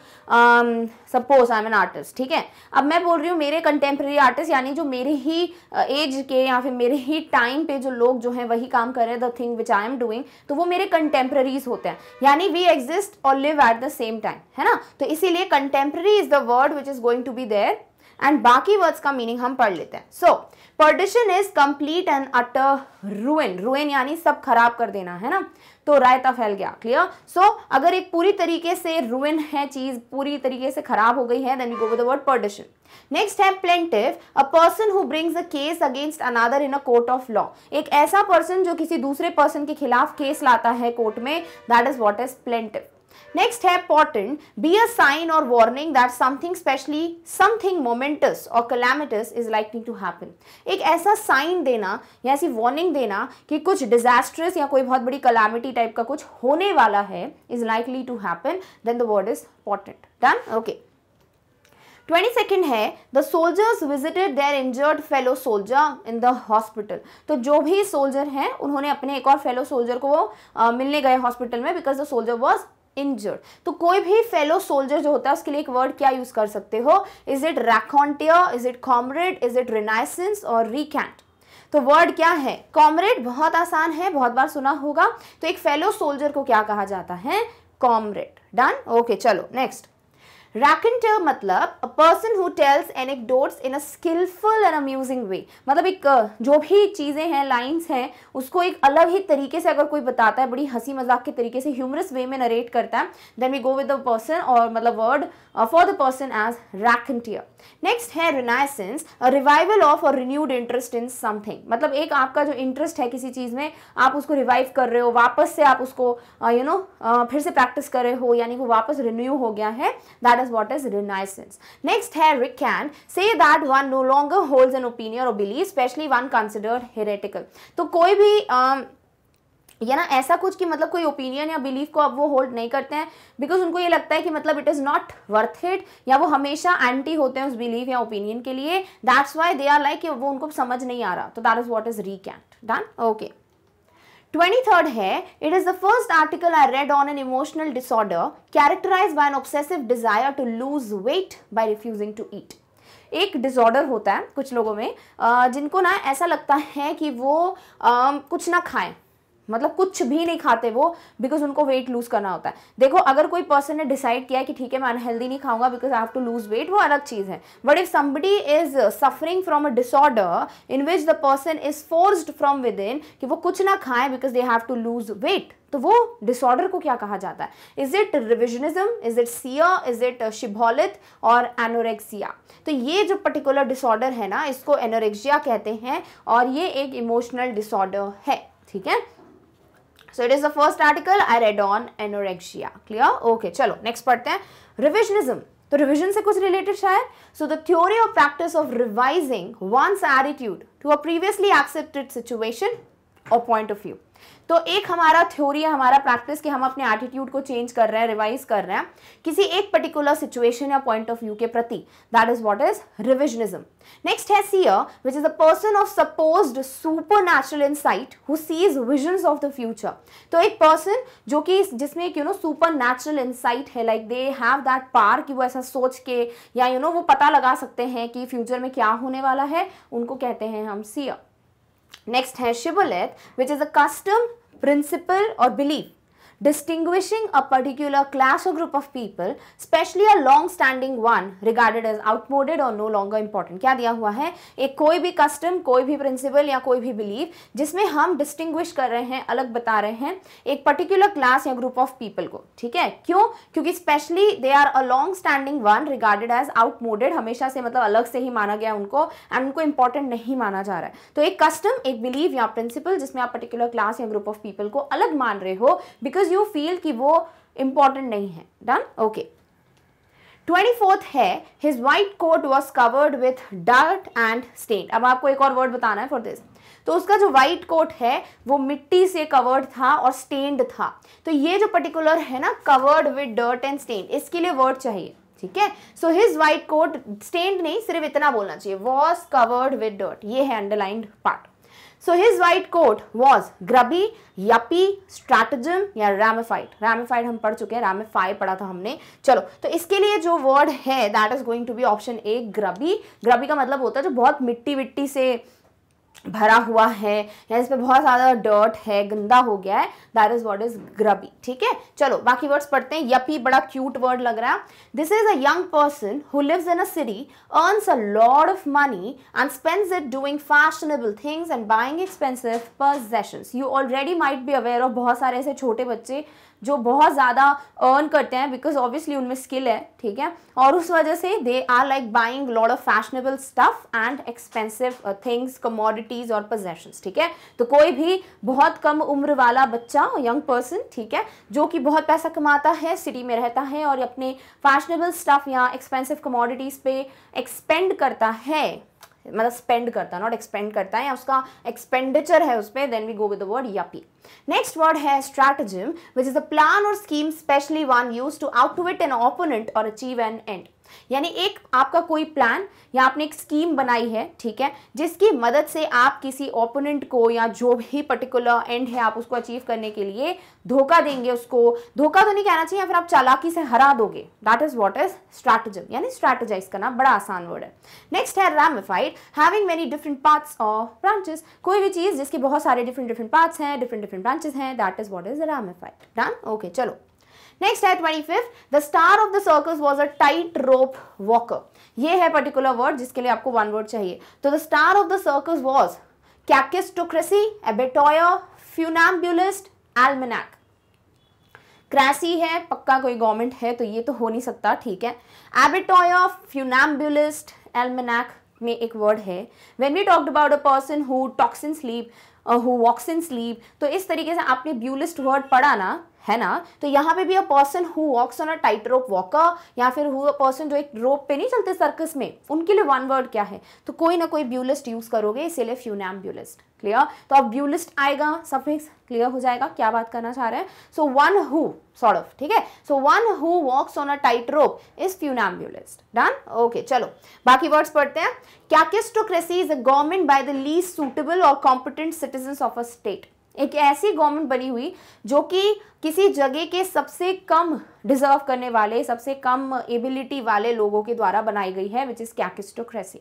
suppose I am an artist ठीक है अब मैं बोल रही हूँ मेरे कंटेम्प्रेरी आर्टिस्ट यानी जो मेरे ही एज uh, के या फिर मेरे ही टाइम पे जो लोग जो हैं वही काम कर रहे हैं the thing which I am doing तो वो मेरे कंटेम्प्रेरीज होते हैं यानी we exist or live at the same time है ना तो इसीलिए contemporary is the word which is going to be there and बाकी वर्ड्स का मीनिंग हम पढ़ लेते हैं so perdition is complete and utter ruin ruin यानी सब खराब कर देना है ना तो रायता फैल गया क्लियर सो so, अगर एक पूरी तरीके से रुइन है चीज पूरी तरीके से खराब हो गई है then go with the word perdition next है plaintiff a person who brings a case against another in a court of law एक ऐसा पर्सन जो किसी दूसरे पर्सन के खिलाफ केस लाता है कोर्ट में that is what is plaintiff next है portent be a sign or warning that something especially something momentous or calamitous is likely to happen एक ऐसा साइन देना या ऐसी वार्निंग देना कि कुछ डिजास्टर्स या कोई बहुत बड़ी कलामिटी टाइप का कुछ होने वाला है is likely to happen then the word is portent done okay twenty second है the soldiers visited their injured fellow soldier in the hospital तो जो भी सोल्जर हैं उन्होंने अपने एक और फेलो सोल्जर को वो आ, मिलने गए हॉस्पिटल में because the soldier was injured तो कोई भी फेलो सोल्जर जो होता है उसके लिए एक वर्ड क्या यूज कर सकते हो is it raconteur is it comrade is it renaissance or recant तो वर्ड क्या है कॉमरेड बहुत आसान है बहुत बार सुना होगा तो एक फेलो सोल्जर को क्या कहा जाता है कॉमरेड डन ओके चलो नेक्स्ट रैकेंटर मतलब a person who tells anecdotes in a skilful and amusing way मतलब एक जो भी चीज़ें हैं लाइन्स हैं उसको एक अलग ही तरीके से अगर कोई बताता है बड़ी हंसी मजाक के तरीके से ह्यूमरस वे में नरेट करता है then we go with the person or मतलब word for the person as raconteur next है renaissance revival of or renewed interest in something मतलब एक आपका जो इंटरेस्ट है किसी चीज़ में आप उसको रिवाइव कर रहे हो वापस से आप उसको you uh, know you know, uh, फिर से प्रैक्टिस कर रहे हो यानी वो वापस रिन्यू हो गया है that that is what is renaissance. Next here can say that one no longer holds an opinion or belief especially one considered heretical. तो koi bhi um, ये ना ऐसा कुछ कि मतलब कोई ओपिनियन या बिलीफ को अब वो होल्ड नहीं करते हैं बिकॉज उनको ये लगता है कि मतलब it is not worth it या वो हमेशा एंटी होते हैं उस बिलीफ या ओपिनियन के लिए that's why they are like वो उनको समझ नहीं आ रहा तो that is what is recant done okay twenty third है it is the first article I read on an emotional disorder characterize by an obsessive desire to lose weight by refusing to eat एक disorder होता है कुछ लोगों में जिनको ना ऐसा लगता है कि वो कुछ ना खाएं मतलब कुछ भी नहीं खाते वो बिकॉज उनको वेट लूज़ करना होता है देखो अगर कोई पर्सन ने डिसाइड किया कि ठीक है मैं अनहेल्दी नहीं खाऊंगा because I have to lose weight वो अलग चीज़ है but if somebody is suffering from a disorder in which the person is forced from within कि वो कुछ ना खाएं because they have to lose weight तो वो डिसऑर्डर को क्या कहा जाता है is it revisionism is it seer is it shibboleth or anorexia तो ये जो पर्टिकुलर डिसऑर्डर है ना इसको एनोरेक्सिया कहते हैं और ये एक इमोशनल डिसऑर्डर है ठीक है So it is the first article I read on anorexia. Clear? Okay, chalo. Next part hai. Revisionism. So revision se kuch related shayad? So the theory or practice of revising one's attitude to a previously accepted situation और point of view तो एक हमारा theory है हमारा practice कि हम अपने attitude को चेंज कर रहे हैं रिवाइज कर रहे हैं किसी एक पर्टिकुलर सिचुएशन या पॉइंट ऑफ व्यू के प्रति that is what is revisionism next है seer which is a person of suppose supernatural sight who sees vision of the future तो एक पर्सन जो कि जिसमें एक you know supernatural insight है like they have that power कि वो ऐसा सोच के या यू you नो know, वो पता लगा सकते हैं कि फ्यूचर में क्या होने वाला है उनको कहते हैं हम seer Next has shibboleth which is a custom, principle or belief. distinguishing a particular class or group of people, especially a long-standing one regarded as outmoded or no longer important. kya diya hua hai ek koi bhi custom, koi bhi principle ya koi bhi belief jisme hum distinguish kar rahe hain alag bata rahe hain ek particular class ya group of people ko theek hai kyun kyunki specially they are a long-standing one regarded as outmoded hamesha se matlab alag se hi mana gaya unko and unko important nahi mana ja raha hai to ek custom ek belief ya principle jisme aap particular class ya group of people ko alag maan rahe ho because because you feel कि वो important नहीं है done okay twenty fourth है his white coat was covered with dirt and stain अब आपको एक और word बताना है फॉर दिस तो उसका जो वाइट कोट है वो मिट्टी से कवर्ड था और स्टेन्ड था तो ये जो पर्टिकुलर है ना covered with dirt and stain इसके लिए वर्ड चाहिए ठीक है so his white coat stained नहीं सिर्फ इतना बोलना चाहिए वॉज कवर्ड विद डर्ट ये है underlined part So his white coat was grubby, yuppie, stratagem या ramified. Ramified हम पढ़ चुके हैं ramify पढ़ा था हमने चलो तो इसके लिए जो वर्ड है that is going to be option A grubby grubby का मतलब होता है जो बहुत मिट्टी विट्टी से भरा हुआ है या इस पर बहुत ज़्यादा डर्ट है गंदा हो गया है that is what is grubby ठीक है चलो बाकी वर्ड्स पढ़ते हैं यपी बड़ा क्यूट वर्ड लग रहा है this is a young person who lives in a city earns a lot of money and spends it doing fashionable things and buying expensive पर you already might be aware of बहुत सारे ऐसे छोटे बच्चे जो बहुत ज़्यादा अर्न करते हैं बिकॉज ऑब्वियसली उनमें स्किल है ठीक है और उस वजह से they are like buying lot of fashionable stuff and expensive things commodities or possessions ठीक है तो कोई भी बहुत कम उम्र वाला बच्चा यंग पर्सन ठीक है जो कि बहुत पैसा कमाता है सिटी में रहता है और अपने फैशनेबल स्टफ या एक्सपेंसिव कमोडिटीज़ पे एक्सपेंड करता है मतलब स्पेंड करता है नॉट एक्सपेंड करता है या उसका एक्सपेंडिचर है उस पर then we go with the word यापी नेक्स्ट वर्ड है stratagem which is a plan or scheme especially one used to outwit an opponent or achieve an end यानी एक आपका कोई प्लान या आपने एक स्कीम बनाई है ठीक है जिसकी मदद से आप किसी ओपोनेंट को या जो भी पर्टिकुलर एंड है आप उसको अचीव करने के लिए धोखा देंगे उसको धोखा तो नहीं कहना चाहिए फिर आप चालाकी से हरा दोगे that is what is stratagem यानी स्ट्रैटेजाइज करना बड़ा आसान वर्ड है नेक्स्ट है ramified having many different parts of branches कोई भी चीज़ जिसके बहुत सारे डिफरेंट डिफरेंट पार्ट्स हैं डिफरेंट डिफरेंट ब्रांचेस हैं that is what is ramified done okay चलो नेक्स्ट है twenty fifth the star of the circus was a tight rope walker ये है पर्टिकुलर वर्ड जिसके लिए आपको वन वर्ड चाहिए तो the star of the circus was kakistocracy abattoir funambulist almanac क्रैसी है पक्का कोई गवर्नमेंट है तो ये तो हो नहीं सकता ठीक है एबिटोया फ्यूनाम्बुलिस्ट एलमेनैक में एक वर्ड है when we talked about a person who talks in sleep who walks in sleep तो इस तरीके से आपने ब्यूलिस्ट वर्ड पढ़ा ना है ना तो यहाँ पे भी a person who walks on a tight rope walker या फिर हु अ पर्सन जो एक रोप पे नहीं चलते सर्कस में उनके लिए वन वर्ड क्या है तो कोई ना कोई ब्यूलिस्ट यूज करोगे इसीलिए ब्यूलिस्ट क्लियर तो अब ब्यूलिस्ट आएगा सफिक्स क्लियर हो जाएगा क्या बात करना चाह रहे हैं so one who sort of ठीक है so one who walks on a tight rope is funambulist done okay चलो बाकी वर्ड्स पढ़ते हैं क्या kakistocracy is a government by the least suitable or competent citizen of a state एक ऐसी government बनी हुई जो कि किसी जगह के सबसे कम डिजर्व करने वाले सबसे कम एबिलिटी वाले लोगों के द्वारा बनाई गई है विच इज़ कैकिस्टोक्रेसी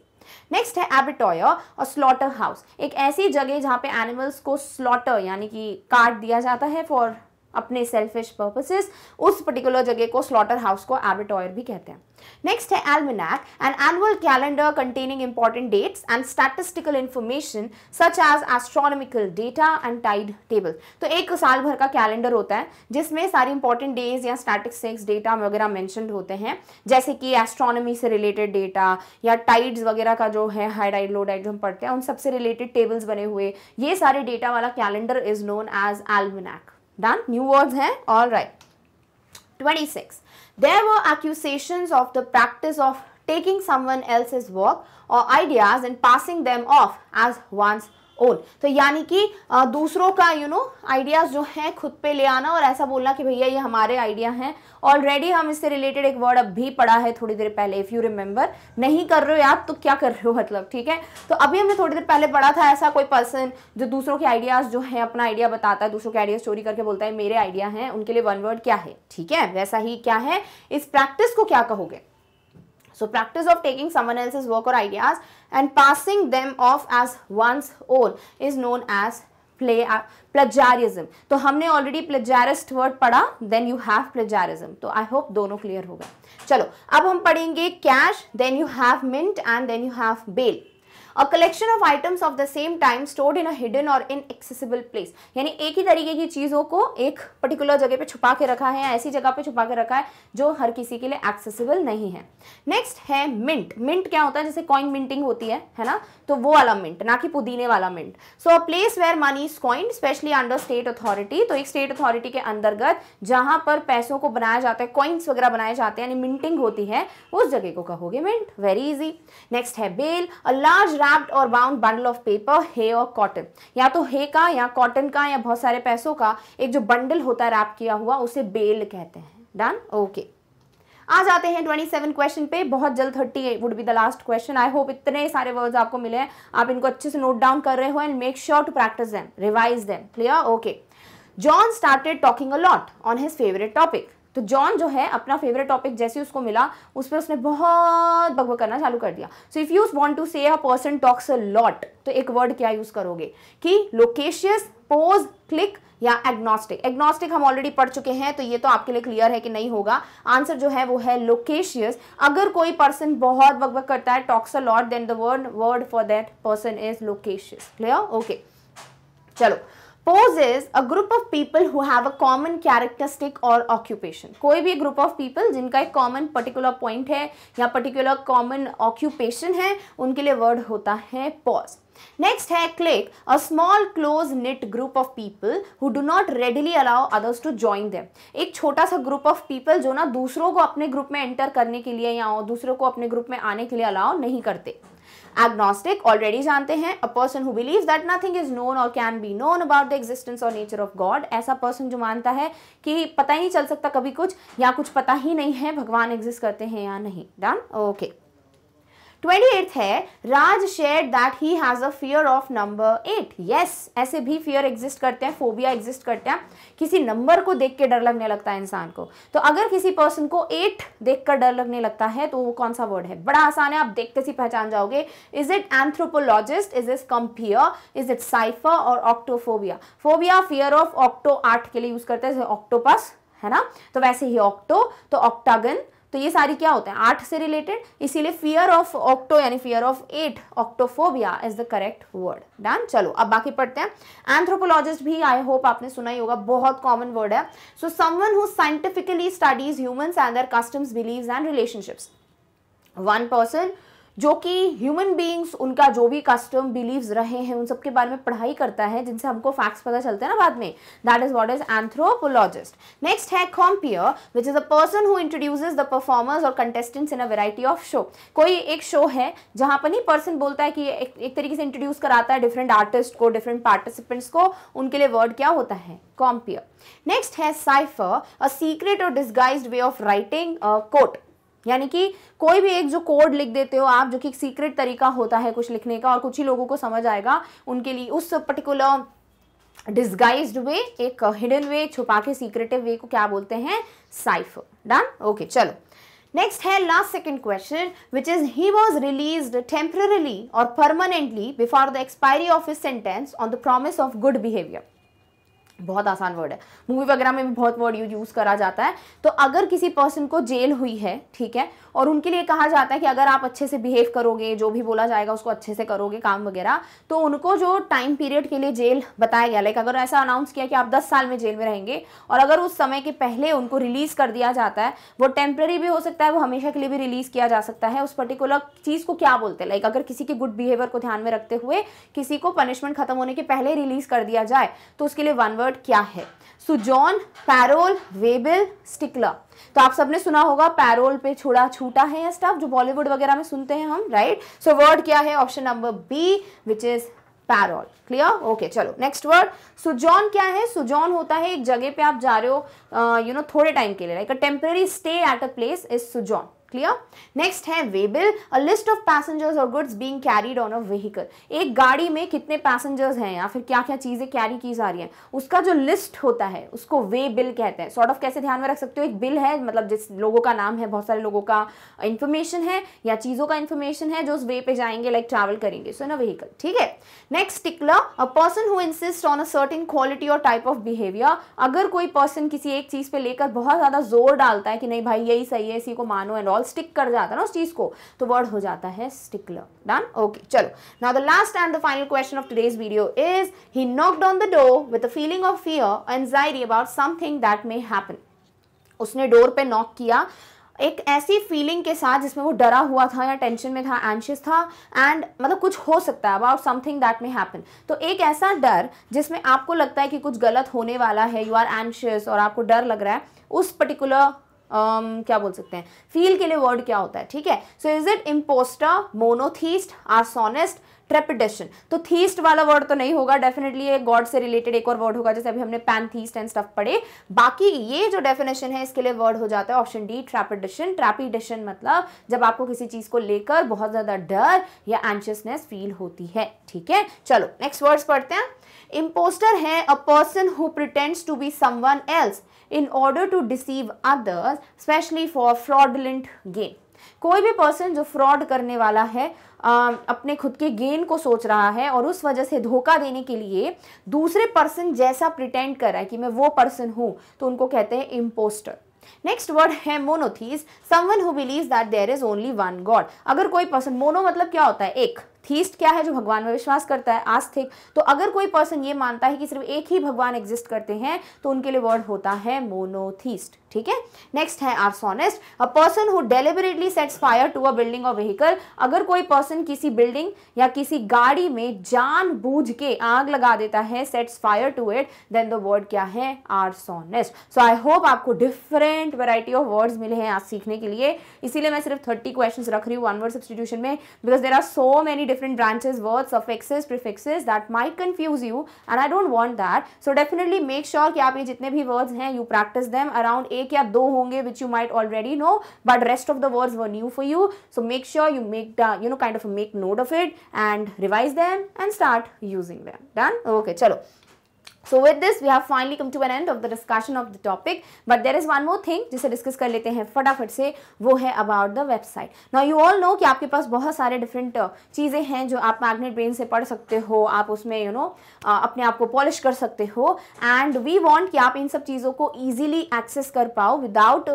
नेक्स्ट है एबिटोयर और स्लॉटर हाउस एक ऐसी जगह जहां पे एनिमल्स को स्लॉटर यानी कि काट दिया जाता है फॉर अपने सेल्फिश पर्पसेस उस पर्टिकुलर जगह को स्लॉटर हाउस को एबिटॉयर भी कहते हैं नेक्स्ट है almanac an annual calendar containing important dates and statistical information such as astronomical data and tide table तो एक साल भर का कैलेंडर होता है जिसमें सारी इंपॉर्टेंट डेज या स्टैटिस्टिक्स डेटा वगैरह मैंशन होते हैं जैसे कि एस्ट्रोनॉमी से रिलेटेड डेटा या टाइड्स वगैरह का जो है हाई डाइड लो डाइड जो हम पढ़ते हैं उन सबसे रिलेटेड टेबल्स बने हुए ये सारे डेटा वाला calendar is known as almanac done new words hai all right 26 there were accusations of the practice of taking someone else's work or ideas and passing them off as one's own तो यानी कि दूसरों का you know ideas जो हैं खुद पे ले आना और ऐसा बोलना कि भैया ये हमारे आइडिया हैं ऑलरेडी हम इससे रिलेटेड एक वर्ड अब भी पढ़ा है थोड़ी देर पहले इफ़ यू रिमेंबर नहीं कर रहे हो याद तो क्या कर रहे हो मतलब ठीक है तो अभी हमने थोड़ी देर पहले पढ़ा था ऐसा कोई पर्सन जो दूसरों के आइडियाज़ जो है अपना आइडिया बताता है दूसरों के आइडिया चोरी करके बोलता है मेरे आइडिया हैं उनके लिए वन वर्ड क्या है ठीक है वैसा ही क्या है इस प्रैक्टिस को क्या कहोगे So practice of taking someone else's work or ideas and passing them off as one's own is known as प्ले प्लजारिज्म uh, तो हमने ऑलरेडी प्लजारिस्ट वर्ड पढ़ा देन यू हैव प्लजारिज्म तो आई होप दोनों clear हो गए चलो अब हम पढ़ेंगे cash then you have mint and then you have bale a collection of items of the same time stored in a hidden or in accessible place यानी एक ही तरीके की चीज़ों को एक पर्टिकुलर जगह पे छुपा के रखा है ऐसी जगह पे छुपा के रखा है जो हर किसी के लिए एक्सेसिबल नहीं है नेक्स्ट है मिंट मिंट क्या होता है जैसे कॉइन मिंटिंग होती है है ना तो वो वाला मिंट ना कि पुदीने वाला mint so a place where money is coined especially under state authority तो एक स्टेट अथॉरिटी के अंतर्गत जहां पर पैसों को बनाया जाता है कॉइन्स वगैरह बनाए जाते हैं यानी मिंटिंग होती है उस जगह को कहोगे मिंट वेरी इजी नेक्स्ट है bale a large wrapped or bound bundle of paper hay or cotton या तो हे का या कॉटन का या बहुत सारे पैसों का एक जो बंडल होता है रैप किया हुआ उसे बेल कहते हैं डन ओके आ जाते हैं 27 क्वेश्चन पे बहुत जल्द 30 would be the last question I hope इतने सारे वर्ड्स आपको मिले हैं आप इनको अच्छे से नोट डाउन कर रहे हो and make sure to practise them revise them clear okay John started talking a lot on his favourite topic तो जॉन जो है अपना फेवरेट टॉपिक जैसे उसको मिला उस पर उसने बहुत बकबक करना चालू कर दिया so if you want to say person talks a lot तो एक वर्ड क्या यूज़ करोगे कि लोकेशियस पोज क्लिक या एग्नोस्टिक एग्नोस्टिक हम ऑलरेडी पढ़ चुके हैं तो ये तो आपके लिए क्लियर है कि नहीं होगा आंसर जो है वो है लोकेशियस अगर कोई पर्सन बहुत बकबक करता है talks a lot then the word word for that person is loquacious clear okay चलो posse is a group of people who have a common characteristic or occupation कोई भी ग्रुप ऑफ पीपल जिनका एक common particular point है या particular common occupation है उनके लिए वर्ड होता है पॉज नेक्स्ट है clique a small close knit group of people who do not readily allow others to join them एक छोटा सा ग्रुप ऑफ पीपल जो ना दूसरों को अपने ग्रुप में एंटर करने के लिए या दूसरों को अपने ग्रुप में आने के लिए अलाउ नहीं करते एग्नोस्टिक ऑलरेडी जानते हैं a person who believe that nothing is known or can be known about the existence or nature of God ऐसा पर्सन जो मानता है कि पता ही नहीं चल सकता कभी कुछ या कुछ पता ही नहीं है भगवान एग्जिस्ट करते हैं या नहीं डन ओके okay. ट्वेंटी है Raj share that he has a fear of number eight yes ऐसे भी फियर एग्जिस्ट करते हैं फोबिया एग्जिस्ट करते हैं किसी नंबर को देख के डर लगने लगता है इंसान को तो अगर किसी पर्सन को एट देख कर डर लगने लगता है तो वो कौन सा वर्ड है बड़ा आसान है आप देखते सी पहचान जाओगे is it anthropologist is is compere is it cipher or octophobia phobia fear of octo eight के लिए यूज करते हैं ऑक्टोपस है ना तो वैसे ही ऑक्टो तो ऑक्टागन तो ये सारी क्या होते हैं आठ से रिलेटेड इसीलिए फियर ऑफ ऑक्टो यानी fear of eight octophobia is the correct word done चलो अब बाकी पढ़ते हैं एंथ्रोपोलॉजिस्ट भी आई होप आपने सुना ही होगा बहुत कॉमन वर्ड है so someone who scientifically studies humans and their customs beliefs and relationships one person जो कि ह्यूमन बीइंग्स उनका जो भी कस्टम बिलीव्स रहे हैं उन सबके बारे में पढ़ाई करता है जिनसे हमको फैक्ट्स पता चलते हैं ना बाद में that is what is anthropologist next है compere which is a person who introduce the performers or contestants in a variety of show कोई एक शो है जहां पर नहीं पर्सन बोलता है कि एक, एक तरीके से इंट्रोड्यूस कराता है डिफरेंट आर्टिस्ट को डिफरेंट पार्टिसिपेंट्स को उनके लिए वर्ड क्या होता है कॉम्पियर नेक्स्ट है cipher a secret or disguise way of writing code यानी कि कोई भी एक जो कोड लिख देते हो आप जो कि एक सीक्रेट तरीका होता है कुछ लिखने का और कुछ ही लोगों को समझ आएगा उनके लिए उस पर्टिकुलर डिस्गाइज वे एक हिडन वे छुपा के सीक्रेटिव वे को क्या बोलते हैं साइफ डन ओके चलो नेक्स्ट है last second question which is he was release temporarily or permanently before the expiry of his sentence on the promise of good behaviour बहुत आसान वर्ड है मूवी वगैरह में भी बहुत वर्ड यूज करा जाता है तो अगर किसी पर्सन को जेल हुई है ठीक है और उनके लिए कहा जाता है कि अगर आप अच्छे से बिहेव करोगे जो भी बोला जाएगा उसको अच्छे से करोगे काम वगैरह तो उनको जो टाइम पीरियड के लिए जेल बताया गया लाइक अगर ऐसा अनाउंस किया कि आप दस साल में जेल में रहेंगे और अगर उस समय के पहले उनको रिलीज कर दिया जाता है वो टेम्प्रेरी भी हो सकता है वो हमेशा के लिए भी रिलीज किया जा सकता है उस पर्टिकुलर चीज़ को क्या बोलते हैं लाइक अगर किसी के गुड बिहेवियर को ध्यान में रखते हुए किसी को पनिशमेंट खत्म होने के पहले रिलीज कर दिया जाए तो उसके लिए वन वर्ड वर्ड क्या है सुजॉन पैरोल वेबिल स्टिकलर तो आप सबने सुना होगा पैरोल पे छोड़ा छूटा है स्टाफ जो बॉलीवुड वगैरह में सुनते हैं हम राइट सो वर्ड क्या है option number B which is parole clear okay चलो नेक्स्ट वर्ड सुजॉन क्या है सुजॉन होता है एक जगह पे आप जा रहे हो यू नो थोड़े टाइम के लिए like a temporary stay at a place is sojourn clear next is waybill a list of passengers or goods being carried on a vehicle एक गाड़ी में कितने पैसेंजर्स हैं या फिर क्या क्या चीज़ें कैरी की जा रही हैं उसका जो लिस्ट होता है उसको वे बिल कहते हैं सॉर्ट ऑफ कैसे ध्यान में रख सकते हो एक बिल है मतलब जिस लोगों का नाम है बहुत सारे लोगों का इन्फॉर्मेशन है या चीज़ों का इन्फॉर्मेशन है जो उस वे पे जाएंगे लाइक like ट्रैवल करेंगे सो इन अ व्हीकल ठीक है next stickler a person who insist on a certain quality or type of behaviour अगर कोई पर्सन किसी एक चीज़ पे लेकर बहुत ज़्यादा जोर डालता है कि नहीं भाई यही सही है इसी को मानो एंड बॉल स्टिक कर जाता है ना उस चीज को तो वर्ड हो जाता है स्टिकलर डन ओके चलो now the last and the final question of today's video is he knocked on the door with a feeling of fear anxiety about something that may happen उसने door पे knock किया एक ऐसी feeling के साथ जिसमें वो डरा हुआ था या टेंशन में था एंशियस था एंड मतलब कुछ हो सकता है about something that may happen तो एक ऐसा डर जिसमें आपको लगता है कि कुछ गलत होने वाला है यू आर एंशियस और आपको डर लग रहा है उस पर्टिकुलर um, क्या बोल सकते हैं फील के लिए वर्ड क्या होता है ठीक है so is it impostor monotheist arsonist trepidation तो थीस्ट वाला वर्ड तो नहीं होगा डेफिनेटली ये गॉड से रिलेटेड एक और वर्ड होगा जैसे अभी हमने पैन थीस्ट एंड स्टफ पढ़े बाकी ये जो डेफिनेशन है इसके लिए वर्ड हो जाता है ऑप्शन डी ट्रेपिडेशन ट्रेपिडेशन मतलब जब आपको किसी चीज को लेकर बहुत ज्यादा डर या एंशियसनेस फील होती है ठीक है चलो नेक्स्ट वर्ड्स पढ़ते हैं इम्पोस्टर है a person who pretends to be someone else in order to deceive others especially for fraudulent gain कोई भी पर्सन जो फ्रॉड करने वाला है आ, अपने खुद के गेन को सोच रहा है और उस वजह से धोखा देने के लिए दूसरे पर्सन जैसा प्रिटेंड कर रहा है कि मैं वो पर्सन हूँ तो उनको कहते हैं इम्पोस्टर नेक्स्ट वर्ड है monotheist someone who believes that there is only one God अगर कोई पर्सन मोनो मतलब क्या होता है एक थीस्ट क्या है जो भगवान में विश्वास करता है आस्थिक तो अगर कोई पर्सन ये मानता है कि सिर्फ एक ही भगवान एग्जिस्ट करते हैं तो उनके लिए वर्ड होता है मोनोथीस्ट ठीक है नेक्स्ट है arsonist a person who deliberately sets fire to a building or vehicle अगर कोई पर्सन किसी बिल्डिंग या किसी गाड़ी में जान बूझ के आग लगा देता है sets fire to it then the word क्या है आर्सोनिस्ट सो आई होप आपको डिफरेंट वेराइटी ऑफ वर्ड मिले हैं आज सीखने के लिए इसीलिए मैं सिर्फ थर्टी क्वेश्चन रख रही हूँ वन वर्ड सब्सटीट्यूशन में because there are so many different branches words of access prefixes that may confuse you and I don't want that so definitely make sure कि आप ये जितने भी वर्ड्स हैं यू प्रैक्टिस दैम अराउंड एक एक या दो होंगे which you might already know but rest of the words were new for you so make sure you make you know kind of make note of it and revise them and start using them done okay चलो so with this we have finally come to an end of the discussion of the topic but there is one more thing जिसे discuss कर लेते हैं फटाफट से वो है about the website now you all know कि आपके पास बहुत सारे डिफरेंट uh, चीज़ें हैं जो आप मैग्नेट ब्रेन से पढ़ सकते हो आप उसमें you you no know, uh, अपने आप को पॉलिश कर सकते हो एंड वी वॉन्ट कि आप इन सब चीज़ों को ईजिली एक्सेस कर पाओ without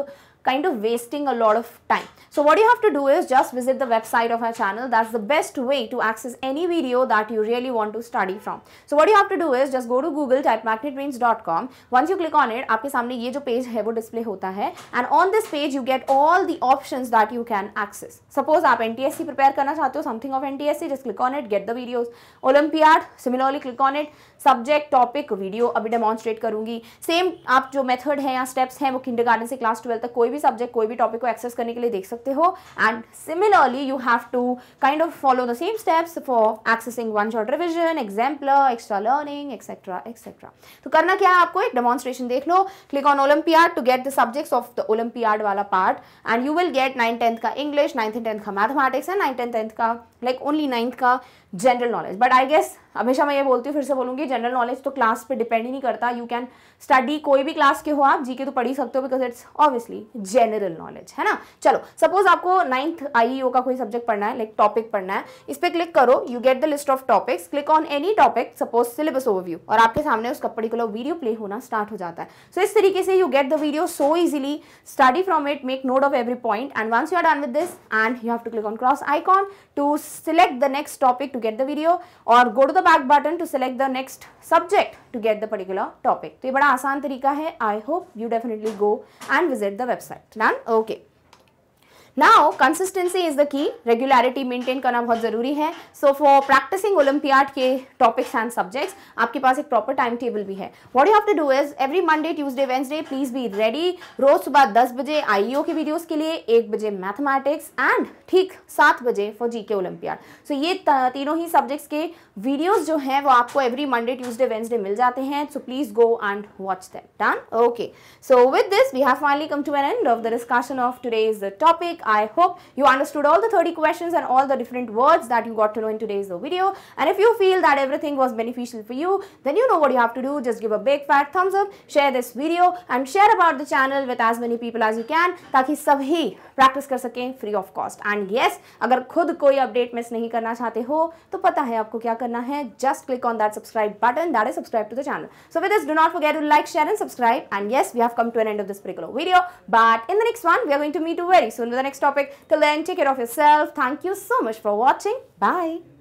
kind of wasting a lot of time. So what you have to do is just visit the website of our channel. That's the best way to access any video that you really want to study from. So what you have to do is just go to Google, type magnetbrains.com. Once you click on it, आपके सामने ये जो page है वो display होता है and on this page you get all the options that you can access suppose आप NTSC prepare करना चाहते हो click on it, just click on it get the videos Olympiad subject topic video अभी demonstrate करूंगी same आप जो method है या स्टेप्स हैं वो किंडर से क्लास ट्वेल्व तक कोई भी सब्जेक्ट कोई भी टॉपिक को एक्सेस करने के लिए देख सकते हो and similarly you have to kind of follow the same steps for accessing one short revision example extra learning etcetera etcetera तो करना क्या है आपको एक डेमॉन्स्ट्रेशन देख लो click on olympiad to get the subjects of the olympiad वाला part and you will get nine tenth का इंग्लिश नाइन्थ एंड टेंथ का mathematics and nine tenth tenth का लाइक ओनली नाइन्थ का general knowledge but I guess हमेशा मैं ये बोलती हूँ फिर से बोलूँगी जनरल नॉलेज तो क्लास पे डिपेंड ही नहीं करता यू कैन स्टडी कोई भी क्लास के हो आप जीके तो पढ़ ही सकते हो because it's obviously general knowledge है ना चलो सपोज आपको नाइन्थ आई e का कोई सब्जेक्ट पढ़ना है लाइक टॉपिक पढ़ना है इस पर क्लिक करो you get the list of topics click on any topic suppose syllabus overview और आपके सामने उसका पर्टिकुलर वीडियो प्ले होना स्टार्ट हो जाता है सो so, इस तरीके से you get the video so easily study from it make note of every point and once you are done with this and you have to click on cross icon to select the next topic to get the video or go to the back button to select the next subject to get the particular topic तो a very easy way. I hope you definitely go and visit the website done okay now consistency is the key regularity maintain करना बहुत ज़रूरी है so for practising olympiad के topics and subjects आपके पास एक proper time table भी है what you have to do is every Monday Tuesday Wednesday please be ready रोज सुबह दस बजे आईईओ e के वीडियोस के लिए एक बजे मैथमेटिक्स एंड ठीक सात बजे फॉर जी के ओलंपियाड सो ये तीनों ही सब्जेक्ट्स के वीडियोस जो हैं वो आपको एवरी मंडे ट्यूसडे वेंसडे मिल जाते हैं so please go and watch that done okay so with this we have finally come to an end of the discussion of today's topic I hope you understood all the thirty question and all the different words that you got to know in today's video and if you feel that everything was beneficial for you then you know what you have to do just give a big fat thumbs up share this video and share about the channel with as many people as you can ताकि सभी practice कर सकें free of cost and yes अगर खुद कोई update miss नहीं करना चाहते हो तो पता है आपको क्या Just click on that subscribe button. That is subscribe to the channel. So with this, do not forget to like, share and subscribe and yes we have come to an end of this particular video but in the next one we are going to meet you very soon with the next topic till then take care of yourself thank you so much for watching bye